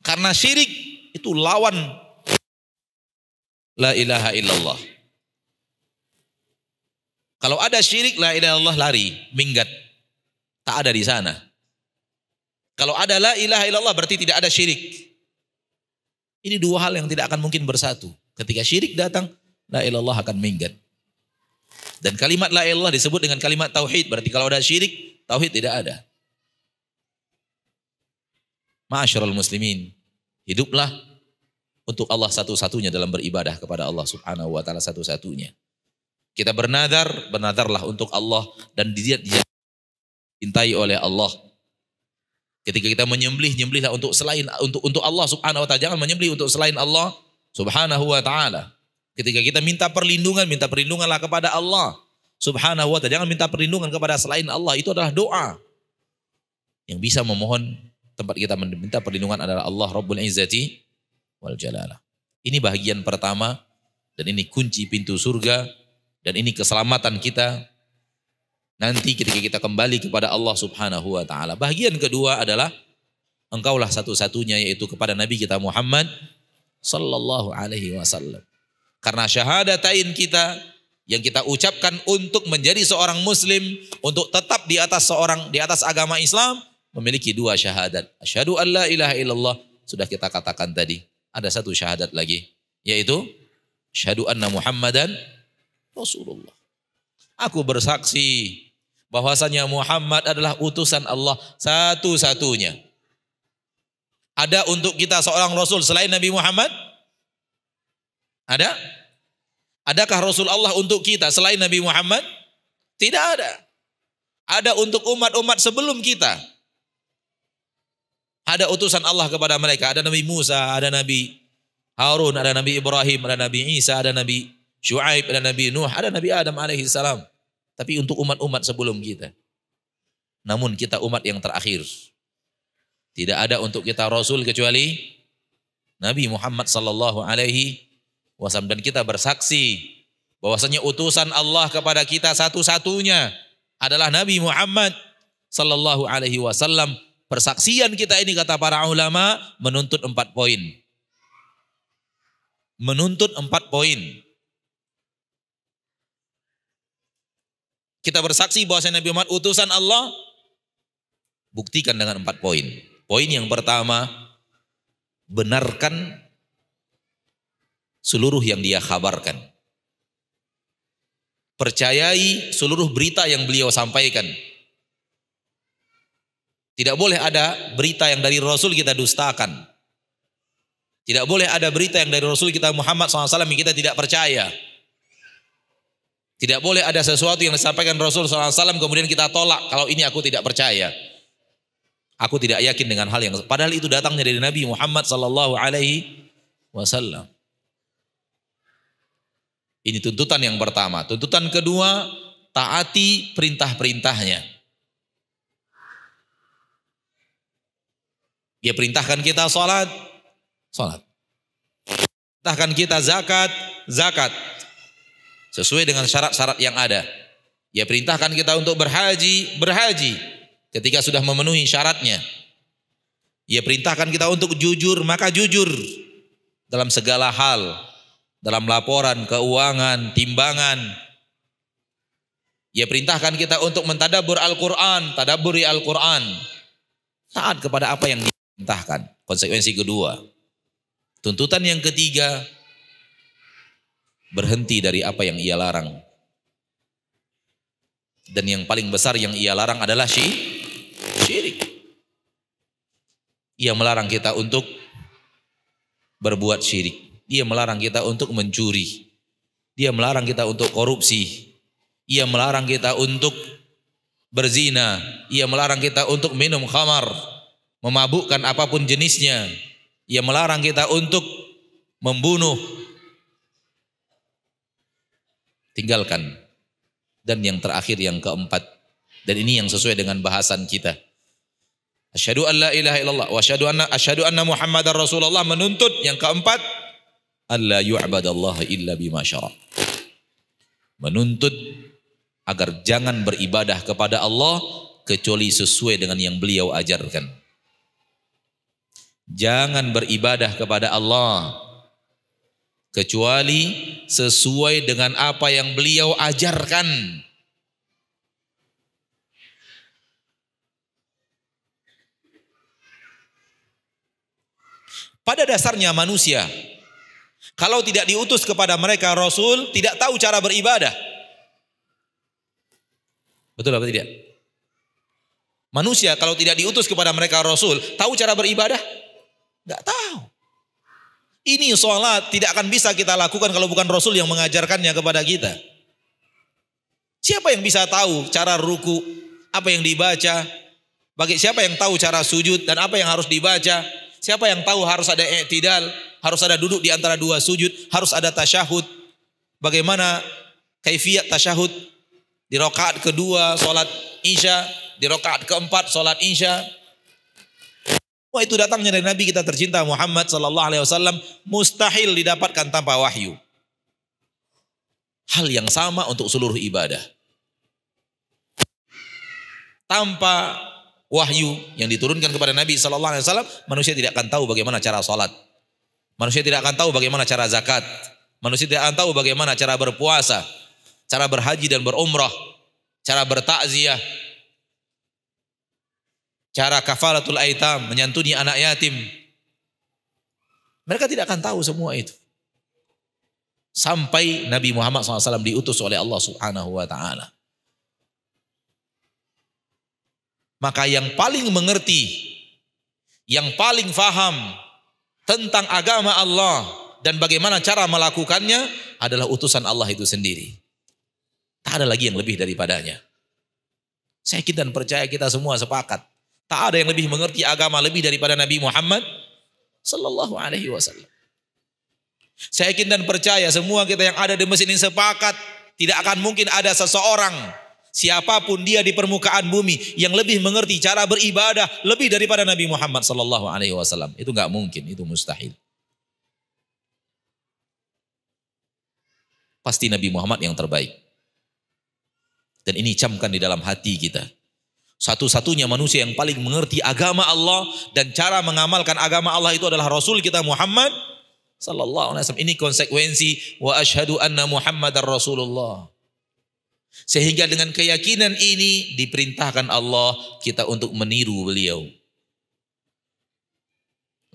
Karena syirik itu lawan la ilaha illallah. Kalau ada syirik la ilaha illallah lari, minggat. Tak ada di sana. Kalau ada la ilaha illallah berarti tidak ada syirik. Ini dua hal yang tidak akan mungkin bersatu. Ketika syirik datang, la ilallah akan minggat. Dan kalimat la ilallah disebut dengan kalimat tauhid. Berarti kalau ada syirik, tauhid tidak ada. Ma'asyurul muslimin, hiduplah untuk Allah satu-satunya dalam beribadah kepada Allah Subhanahu wa taala satu-satunya. Kita bernadar, bernadarlah untuk Allah dan dia dicintai oleh Allah. Ketika kita menyembelih, nyembelihlah untuk selain untuk untuk Allah Subhanahu wa taala. Jangan menyembelih untuk selain Allah Subhanahu wa taala. Ketika kita minta perlindungan, minta perlindunganlah kepada Allah Subhanahu wa taala. Jangan minta perlindungan kepada selain Allah. Itu adalah doa. Yang bisa memohon tempat kita meminta perlindungan adalah Allah Rabbul Izzati wal jalalah. Ini bagian pertama dan ini kunci pintu surga dan ini keselamatan kita nanti ketika kita kembali kepada Allah Subhanahu wa taala. Bagian kedua adalah engkaulah satu-satunya yaitu kepada Nabi kita Muhammad sallallahu alaihi wasallam. Karena syahadatain kita yang kita ucapkan untuk menjadi seorang muslim, untuk tetap di atas seorang di atas agama Islam memiliki dua syahadat. Asyhadu an la ilaha illallah sudah kita katakan tadi ada satu syahadat lagi, yaitu syahadu anna Muhammadan Rasulullah. Aku bersaksi bahwasanya Muhammad adalah utusan Allah satu-satunya. Ada untuk kita seorang rasul selain Nabi Muhammad? Ada? Adakah Rasul Allah untuk kita selain Nabi Muhammad? Tidak ada. Ada untuk umat-umat sebelum kita. Ada utusan Allah kepada mereka. Ada Nabi Musa, ada Nabi Harun, ada Nabi Ibrahim, ada Nabi Isa, ada Nabi Shu'aib, ada Nabi Nuh, ada Nabi Adam alaihi salam. Tapi untuk umat-umat sebelum kita. Namun kita umat yang terakhir. Tidak ada untuk kita Rasul kecuali Nabi Muhammad sallallahu alaihi wasallam. Dan kita bersaksi bahwasanya utusan Allah kepada kita satu-satunya adalah Nabi Muhammad sallallahu alaihi wasallam Persaksian kita ini kata para ulama menuntut empat poin. Menuntut empat poin. Kita bersaksi bahwa Nabi Muhammad utusan Allah. Buktikan dengan empat poin. Poin yang pertama, benarkan seluruh yang dia kabarkan. Percayai seluruh berita yang beliau sampaikan tidak boleh ada berita yang dari Rasul kita dustakan. Tidak boleh ada berita yang dari Rasul kita Muhammad SAW yang kita tidak percaya. Tidak boleh ada sesuatu yang disampaikan Rasul SAW kemudian kita tolak kalau ini aku tidak percaya. Aku tidak yakin dengan hal yang padahal itu datangnya dari Nabi Muhammad saw. Ini tuntutan yang pertama. Tuntutan kedua, taati perintah-perintahnya. Dia perintahkan kita sholat, sholat. Perintahkan kita zakat, zakat. Sesuai dengan syarat-syarat yang ada. Dia perintahkan kita untuk berhaji, berhaji. Ketika sudah memenuhi syaratnya. Dia perintahkan kita untuk jujur, maka jujur. Dalam segala hal. Dalam laporan, keuangan, timbangan. Dia perintahkan kita untuk mentadabur Al-Quran, tadaburi Al-Quran. Saat kepada apa yang dia Entahkan. Konsekuensi kedua. Tuntutan yang ketiga, berhenti dari apa yang ia larang. Dan yang paling besar yang ia larang adalah syirik. Ia melarang kita untuk berbuat syirik. Ia melarang kita untuk mencuri. Dia melarang kita untuk korupsi. Ia melarang kita untuk berzina. Ia melarang kita untuk minum khamar memabukkan apapun jenisnya. Ia melarang kita untuk membunuh. Tinggalkan. Dan yang terakhir yang keempat. Dan ini yang sesuai dengan bahasan kita. Asyhadu an la ilaha illallah wa asyadu anna asyhadu anna Muhammadar Rasulullah menuntut yang keempat alla yu'badallah illa bima Menuntut agar jangan beribadah kepada Allah kecuali sesuai dengan yang beliau ajarkan. Jangan beribadah kepada Allah kecuali sesuai dengan apa yang beliau ajarkan. Pada dasarnya manusia kalau tidak diutus kepada mereka rasul tidak tahu cara beribadah. Betul apa tidak? Manusia kalau tidak diutus kepada mereka rasul tahu cara beribadah? Gak tahu. Ini sholat tidak akan bisa kita lakukan kalau bukan Rasul yang mengajarkannya kepada kita. Siapa yang bisa tahu cara ruku, apa yang dibaca, bagi siapa yang tahu cara sujud dan apa yang harus dibaca, siapa yang tahu harus ada i'tidal, harus ada duduk di antara dua sujud, harus ada tasyahud. Bagaimana kaifiat tasyahud di rokaat kedua sholat Isya, di rokaat keempat sholat Isya, Wah itu datangnya dari Nabi kita tercinta Muhammad Sallallahu Alaihi Wasallam mustahil didapatkan tanpa wahyu. Hal yang sama untuk seluruh ibadah. Tanpa wahyu yang diturunkan kepada Nabi Sallallahu Alaihi Wasallam, manusia tidak akan tahu bagaimana cara sholat. Manusia tidak akan tahu bagaimana cara zakat. Manusia tidak akan tahu bagaimana cara berpuasa, cara berhaji dan berumrah, cara bertakziah, Cara kafalatul aitam, menyantuni anak yatim. Mereka tidak akan tahu semua itu. Sampai Nabi Muhammad SAW diutus oleh Allah Subhanahu wa Ta'ala. Maka yang paling mengerti, yang paling faham tentang agama Allah dan bagaimana cara melakukannya adalah utusan Allah itu sendiri. Tak ada lagi yang lebih daripadanya. Saya yakin dan percaya kita semua sepakat. Tak ada yang lebih mengerti agama lebih daripada Nabi Muhammad sallallahu alaihi wasallam. Saya yakin dan percaya semua kita yang ada di mesin ini sepakat tidak akan mungkin ada seseorang siapapun dia di permukaan bumi yang lebih mengerti cara beribadah lebih daripada Nabi Muhammad sallallahu alaihi wasallam. Itu nggak mungkin, itu mustahil. Pasti Nabi Muhammad yang terbaik. Dan ini camkan di dalam hati kita. Satu-satunya manusia yang paling mengerti agama Allah dan cara mengamalkan agama Allah itu adalah Rasul kita Muhammad sallallahu alaihi wasallam. Ini konsekuensi wa asyhadu anna Muhammadar Rasulullah. Sehingga dengan keyakinan ini diperintahkan Allah kita untuk meniru beliau.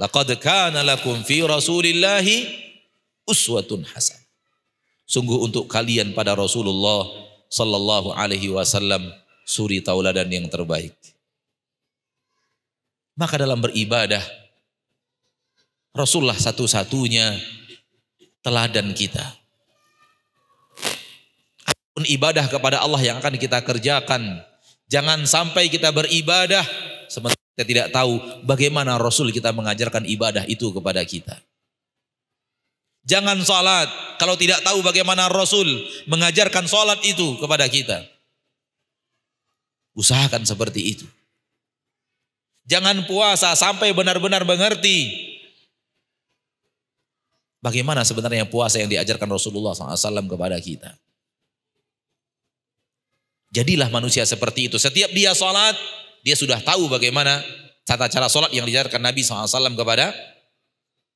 Laqad kana lakum fi Rasulillahi uswatun hasan. Sungguh untuk kalian pada Rasulullah sallallahu alaihi wasallam suri tauladan yang terbaik. Maka dalam beribadah, Rasulullah satu-satunya teladan kita. Apapun ibadah kepada Allah yang akan kita kerjakan, jangan sampai kita beribadah sementara kita tidak tahu bagaimana Rasul kita mengajarkan ibadah itu kepada kita. Jangan salat kalau tidak tahu bagaimana Rasul mengajarkan salat itu kepada kita. Usahakan seperti itu. Jangan puasa sampai benar-benar mengerti bagaimana sebenarnya puasa yang diajarkan Rasulullah SAW kepada kita. Jadilah manusia seperti itu. Setiap dia sholat, dia sudah tahu bagaimana tata cara sholat yang diajarkan Nabi SAW kepada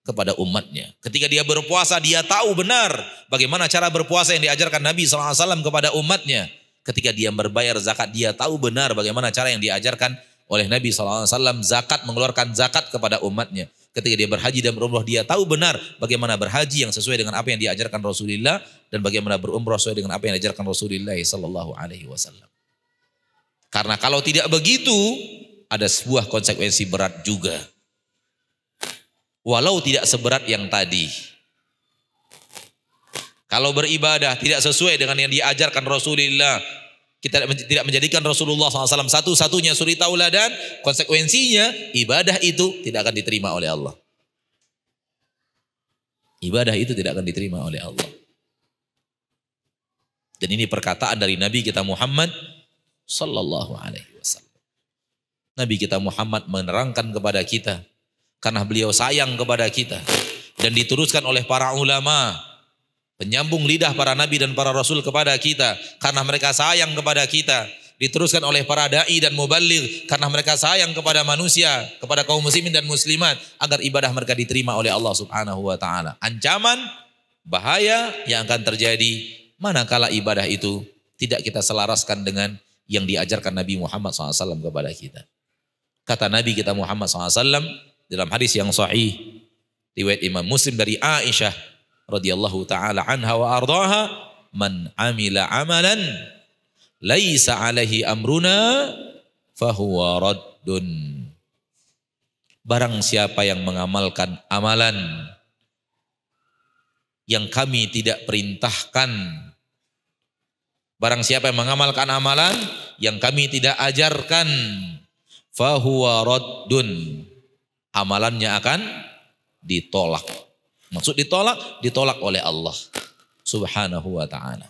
kepada umatnya. Ketika dia berpuasa, dia tahu benar bagaimana cara berpuasa yang diajarkan Nabi SAW kepada umatnya ketika dia berbayar zakat dia tahu benar bagaimana cara yang diajarkan oleh Nabi SAW zakat mengeluarkan zakat kepada umatnya ketika dia berhaji dan berumroh dia tahu benar bagaimana berhaji yang sesuai dengan apa yang diajarkan Rasulullah dan bagaimana berumrah sesuai dengan apa yang diajarkan Rasulullah Sallallahu Alaihi Wasallam karena kalau tidak begitu ada sebuah konsekuensi berat juga walau tidak seberat yang tadi kalau beribadah tidak sesuai dengan yang diajarkan Rasulullah, kita tidak menjadikan Rasulullah SAW satu-satunya suri tauladan, konsekuensinya ibadah itu tidak akan diterima oleh Allah. Ibadah itu tidak akan diterima oleh Allah. Dan ini perkataan dari Nabi kita Muhammad Sallallahu Alaihi Wasallam. Nabi kita Muhammad menerangkan kepada kita karena beliau sayang kepada kita dan diteruskan oleh para ulama Penyambung lidah para nabi dan para rasul kepada kita karena mereka sayang kepada kita. Diteruskan oleh para dai dan muballigh karena mereka sayang kepada manusia, kepada kaum muslimin dan muslimat agar ibadah mereka diterima oleh Allah Subhanahu wa taala. Ancaman bahaya yang akan terjadi manakala ibadah itu tidak kita selaraskan dengan yang diajarkan Nabi Muhammad SAW kepada kita. Kata Nabi kita Muhammad SAW dalam hadis yang sahih, riwayat Imam Muslim dari Aisyah, radhiyallahu taala anha wa ardaha man amila amalan laisa alaihi amruna fahuwa raddun barang siapa yang mengamalkan amalan yang kami tidak perintahkan barang siapa yang mengamalkan amalan yang kami tidak ajarkan fahuwa raddun amalannya akan ditolak Maksud ditolak, ditolak oleh Allah subhanahu wa ta'ala.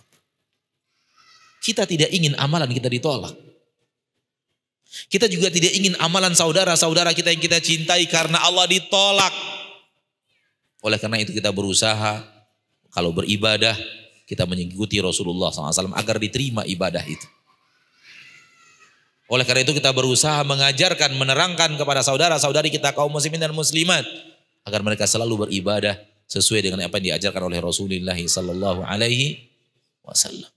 Kita tidak ingin amalan kita ditolak. Kita juga tidak ingin amalan saudara-saudara kita yang kita cintai karena Allah ditolak. Oleh karena itu kita berusaha kalau beribadah kita mengikuti Rasulullah SAW agar diterima ibadah itu. Oleh karena itu kita berusaha mengajarkan, menerangkan kepada saudara-saudari kita kaum muslimin dan muslimat agar mereka selalu beribadah sesuai dengan apa yang diajarkan oleh Rasulullah sallallahu alaihi wasallam.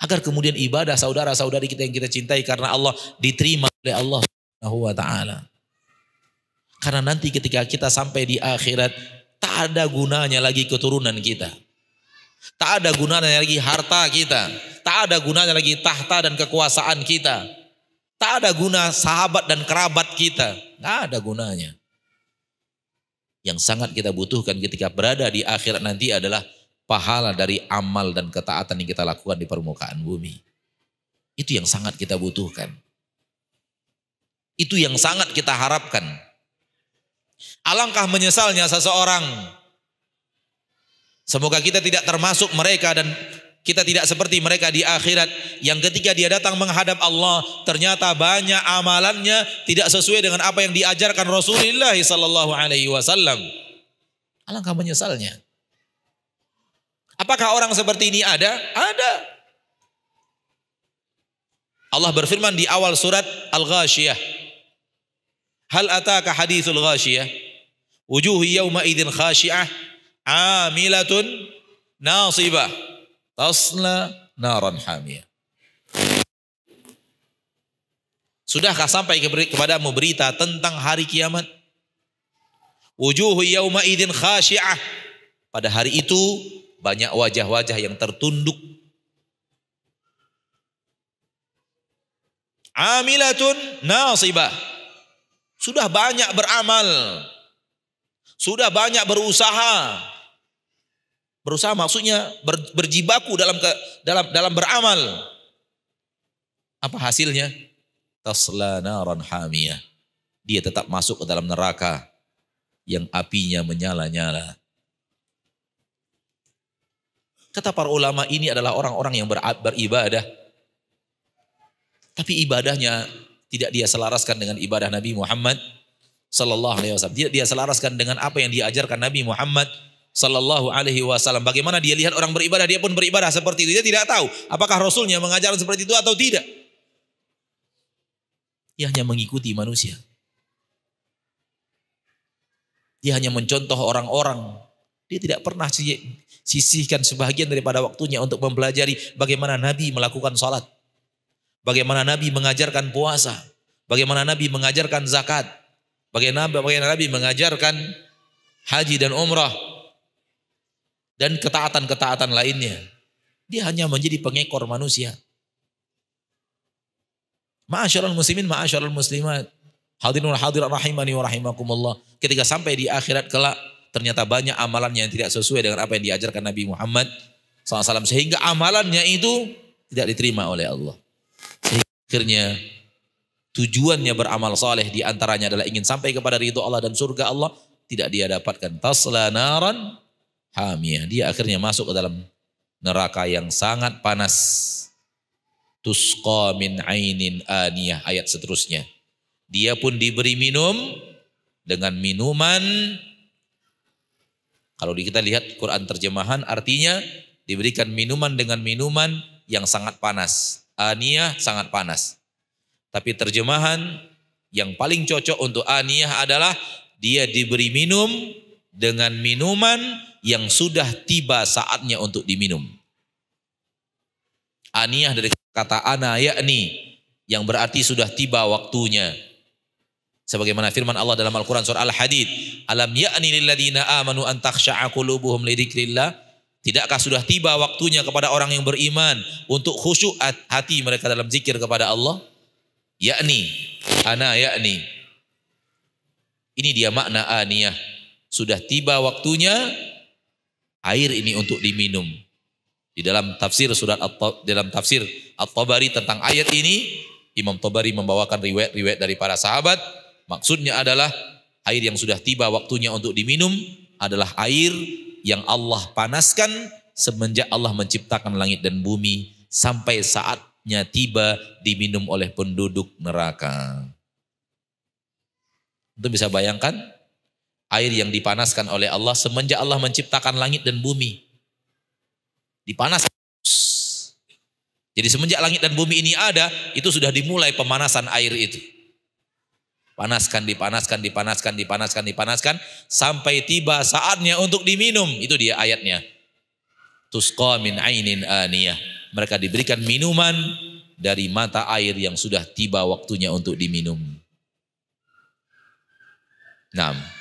Agar kemudian ibadah saudara-saudari kita yang kita cintai karena Allah diterima oleh Allah Subhanahu wa taala. Karena nanti ketika kita sampai di akhirat tak ada gunanya lagi keturunan kita. Tak ada gunanya lagi harta kita. Tak ada gunanya lagi tahta dan kekuasaan kita. Tak ada guna sahabat dan kerabat kita. Tak ada gunanya. Yang sangat kita butuhkan ketika berada di akhirat nanti adalah pahala dari amal dan ketaatan yang kita lakukan di permukaan bumi. Itu yang sangat kita butuhkan. Itu yang sangat kita harapkan. Alangkah menyesalnya seseorang. Semoga kita tidak termasuk mereka dan kita tidak seperti mereka di akhirat yang ketika dia datang menghadap Allah ternyata banyak amalannya tidak sesuai dengan apa yang diajarkan Rasulullah sallallahu alaihi wasallam. Alangkah menyesalnya. Apakah orang seperti ini ada? Ada. Allah berfirman di awal surat Al-Ghashiyah. Hal ataka hadithul ghashiyah? Wujuhi yawma idin khashi'ah amilatun nasibah Tasla naran hamia. Sudahkah sampai kepadamu berita tentang hari kiamat? Wujuhu yauma idin khasyah. Pada hari itu banyak wajah-wajah yang tertunduk. Amilatun nasibah. Sudah banyak beramal. Sudah banyak berusaha Berusaha maksudnya ber, berjibaku dalam ke, dalam dalam beramal. Apa hasilnya? Tasla naran Dia tetap masuk ke dalam neraka yang apinya menyala-nyala. Kata para ulama ini adalah orang-orang yang ber, beribadah. Tapi ibadahnya tidak dia selaraskan dengan ibadah Nabi Muhammad sallallahu alaihi wasallam. Tidak dia selaraskan dengan apa yang diajarkan Nabi Muhammad Sallallahu alaihi wasallam. Bagaimana dia lihat orang beribadah, dia pun beribadah seperti itu. Dia tidak tahu apakah Rasulnya mengajarkan seperti itu atau tidak. Dia hanya mengikuti manusia. Dia hanya mencontoh orang-orang. Dia tidak pernah sisihkan sebagian daripada waktunya untuk mempelajari bagaimana Nabi melakukan sholat, Bagaimana Nabi mengajarkan puasa. Bagaimana Nabi mengajarkan zakat. Bagaimana, bagaimana Nabi mengajarkan haji dan umrah dan ketaatan-ketaatan lainnya. Dia hanya menjadi pengekor manusia. Ma'asyarul muslimin, ma'asyarul muslimat. Hadirun hadirat rahimani wa rahimakumullah. Ketika sampai di akhirat kelak, ternyata banyak amalan yang tidak sesuai dengan apa yang diajarkan Nabi Muhammad SAW. Sehingga amalannya itu tidak diterima oleh Allah. Sehingga akhirnya tujuannya beramal saleh diantaranya adalah ingin sampai kepada ridho Allah dan surga Allah tidak dia dapatkan. Tasla naran hamiyah. Dia akhirnya masuk ke dalam neraka yang sangat panas. Tusqa min ainin aniyah ayat seterusnya. Dia pun diberi minum dengan minuman kalau kita lihat Quran terjemahan artinya diberikan minuman dengan minuman yang sangat panas. Aniyah sangat panas. Tapi terjemahan yang paling cocok untuk aniyah adalah dia diberi minum dengan minuman yang sudah tiba saatnya untuk diminum. Aniyah dari kata ana yakni yang berarti sudah tiba waktunya. Sebagaimana firman Allah dalam Al-Quran surah Al-Hadid. Alam lil lilladina amanu an takhsha'a qulubuhum lidikrillah. Tidakkah sudah tiba waktunya kepada orang yang beriman untuk khusyuk hati mereka dalam zikir kepada Allah? Yakni, ana yakni. Ini dia makna aniyah. Sudah tiba waktunya air ini untuk diminum. Di dalam tafsir surat di dalam tafsir At-Tabari tentang ayat ini, Imam Tabari membawakan riwayat-riwayat dari para sahabat. Maksudnya adalah air yang sudah tiba waktunya untuk diminum adalah air yang Allah panaskan semenjak Allah menciptakan langit dan bumi sampai saatnya tiba diminum oleh penduduk neraka. Itu bisa bayangkan air yang dipanaskan oleh Allah semenjak Allah menciptakan langit dan bumi. dipanaskan Jadi semenjak langit dan bumi ini ada, itu sudah dimulai pemanasan air itu. Panaskan, dipanaskan, dipanaskan, dipanaskan, dipanaskan, sampai tiba saatnya untuk diminum. Itu dia ayatnya. Tusqa min ainin aniyah. Mereka diberikan minuman dari mata air yang sudah tiba waktunya untuk diminum. 6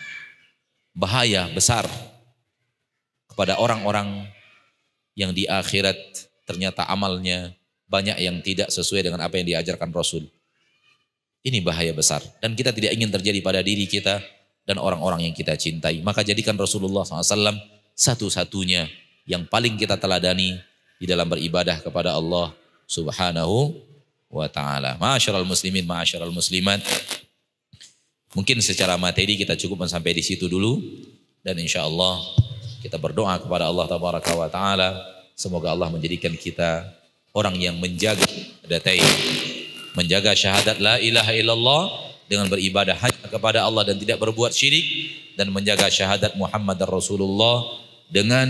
bahaya besar kepada orang-orang yang di akhirat ternyata amalnya banyak yang tidak sesuai dengan apa yang diajarkan Rasul. Ini bahaya besar dan kita tidak ingin terjadi pada diri kita dan orang-orang yang kita cintai. Maka jadikan Rasulullah SAW satu-satunya yang paling kita teladani di dalam beribadah kepada Allah Subhanahu wa taala. Masyarul muslimin, masyarul muslimat, Mungkin secara materi kita cukup sampai di situ dulu dan insya Allah kita berdoa kepada Allah wa Taala semoga Allah menjadikan kita orang yang menjaga datai menjaga syahadat la ilaha illallah dengan beribadah hanya kepada Allah dan tidak berbuat syirik dan menjaga syahadat Muhammad dan Rasulullah dengan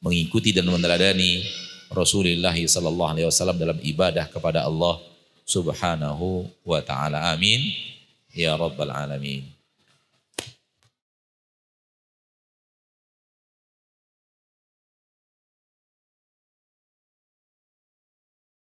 mengikuti dan meneladani Rasulullah sallallahu alaihi wasallam dalam ibadah kepada Allah Subhanahu wa taala. Amin. يا رب العالمين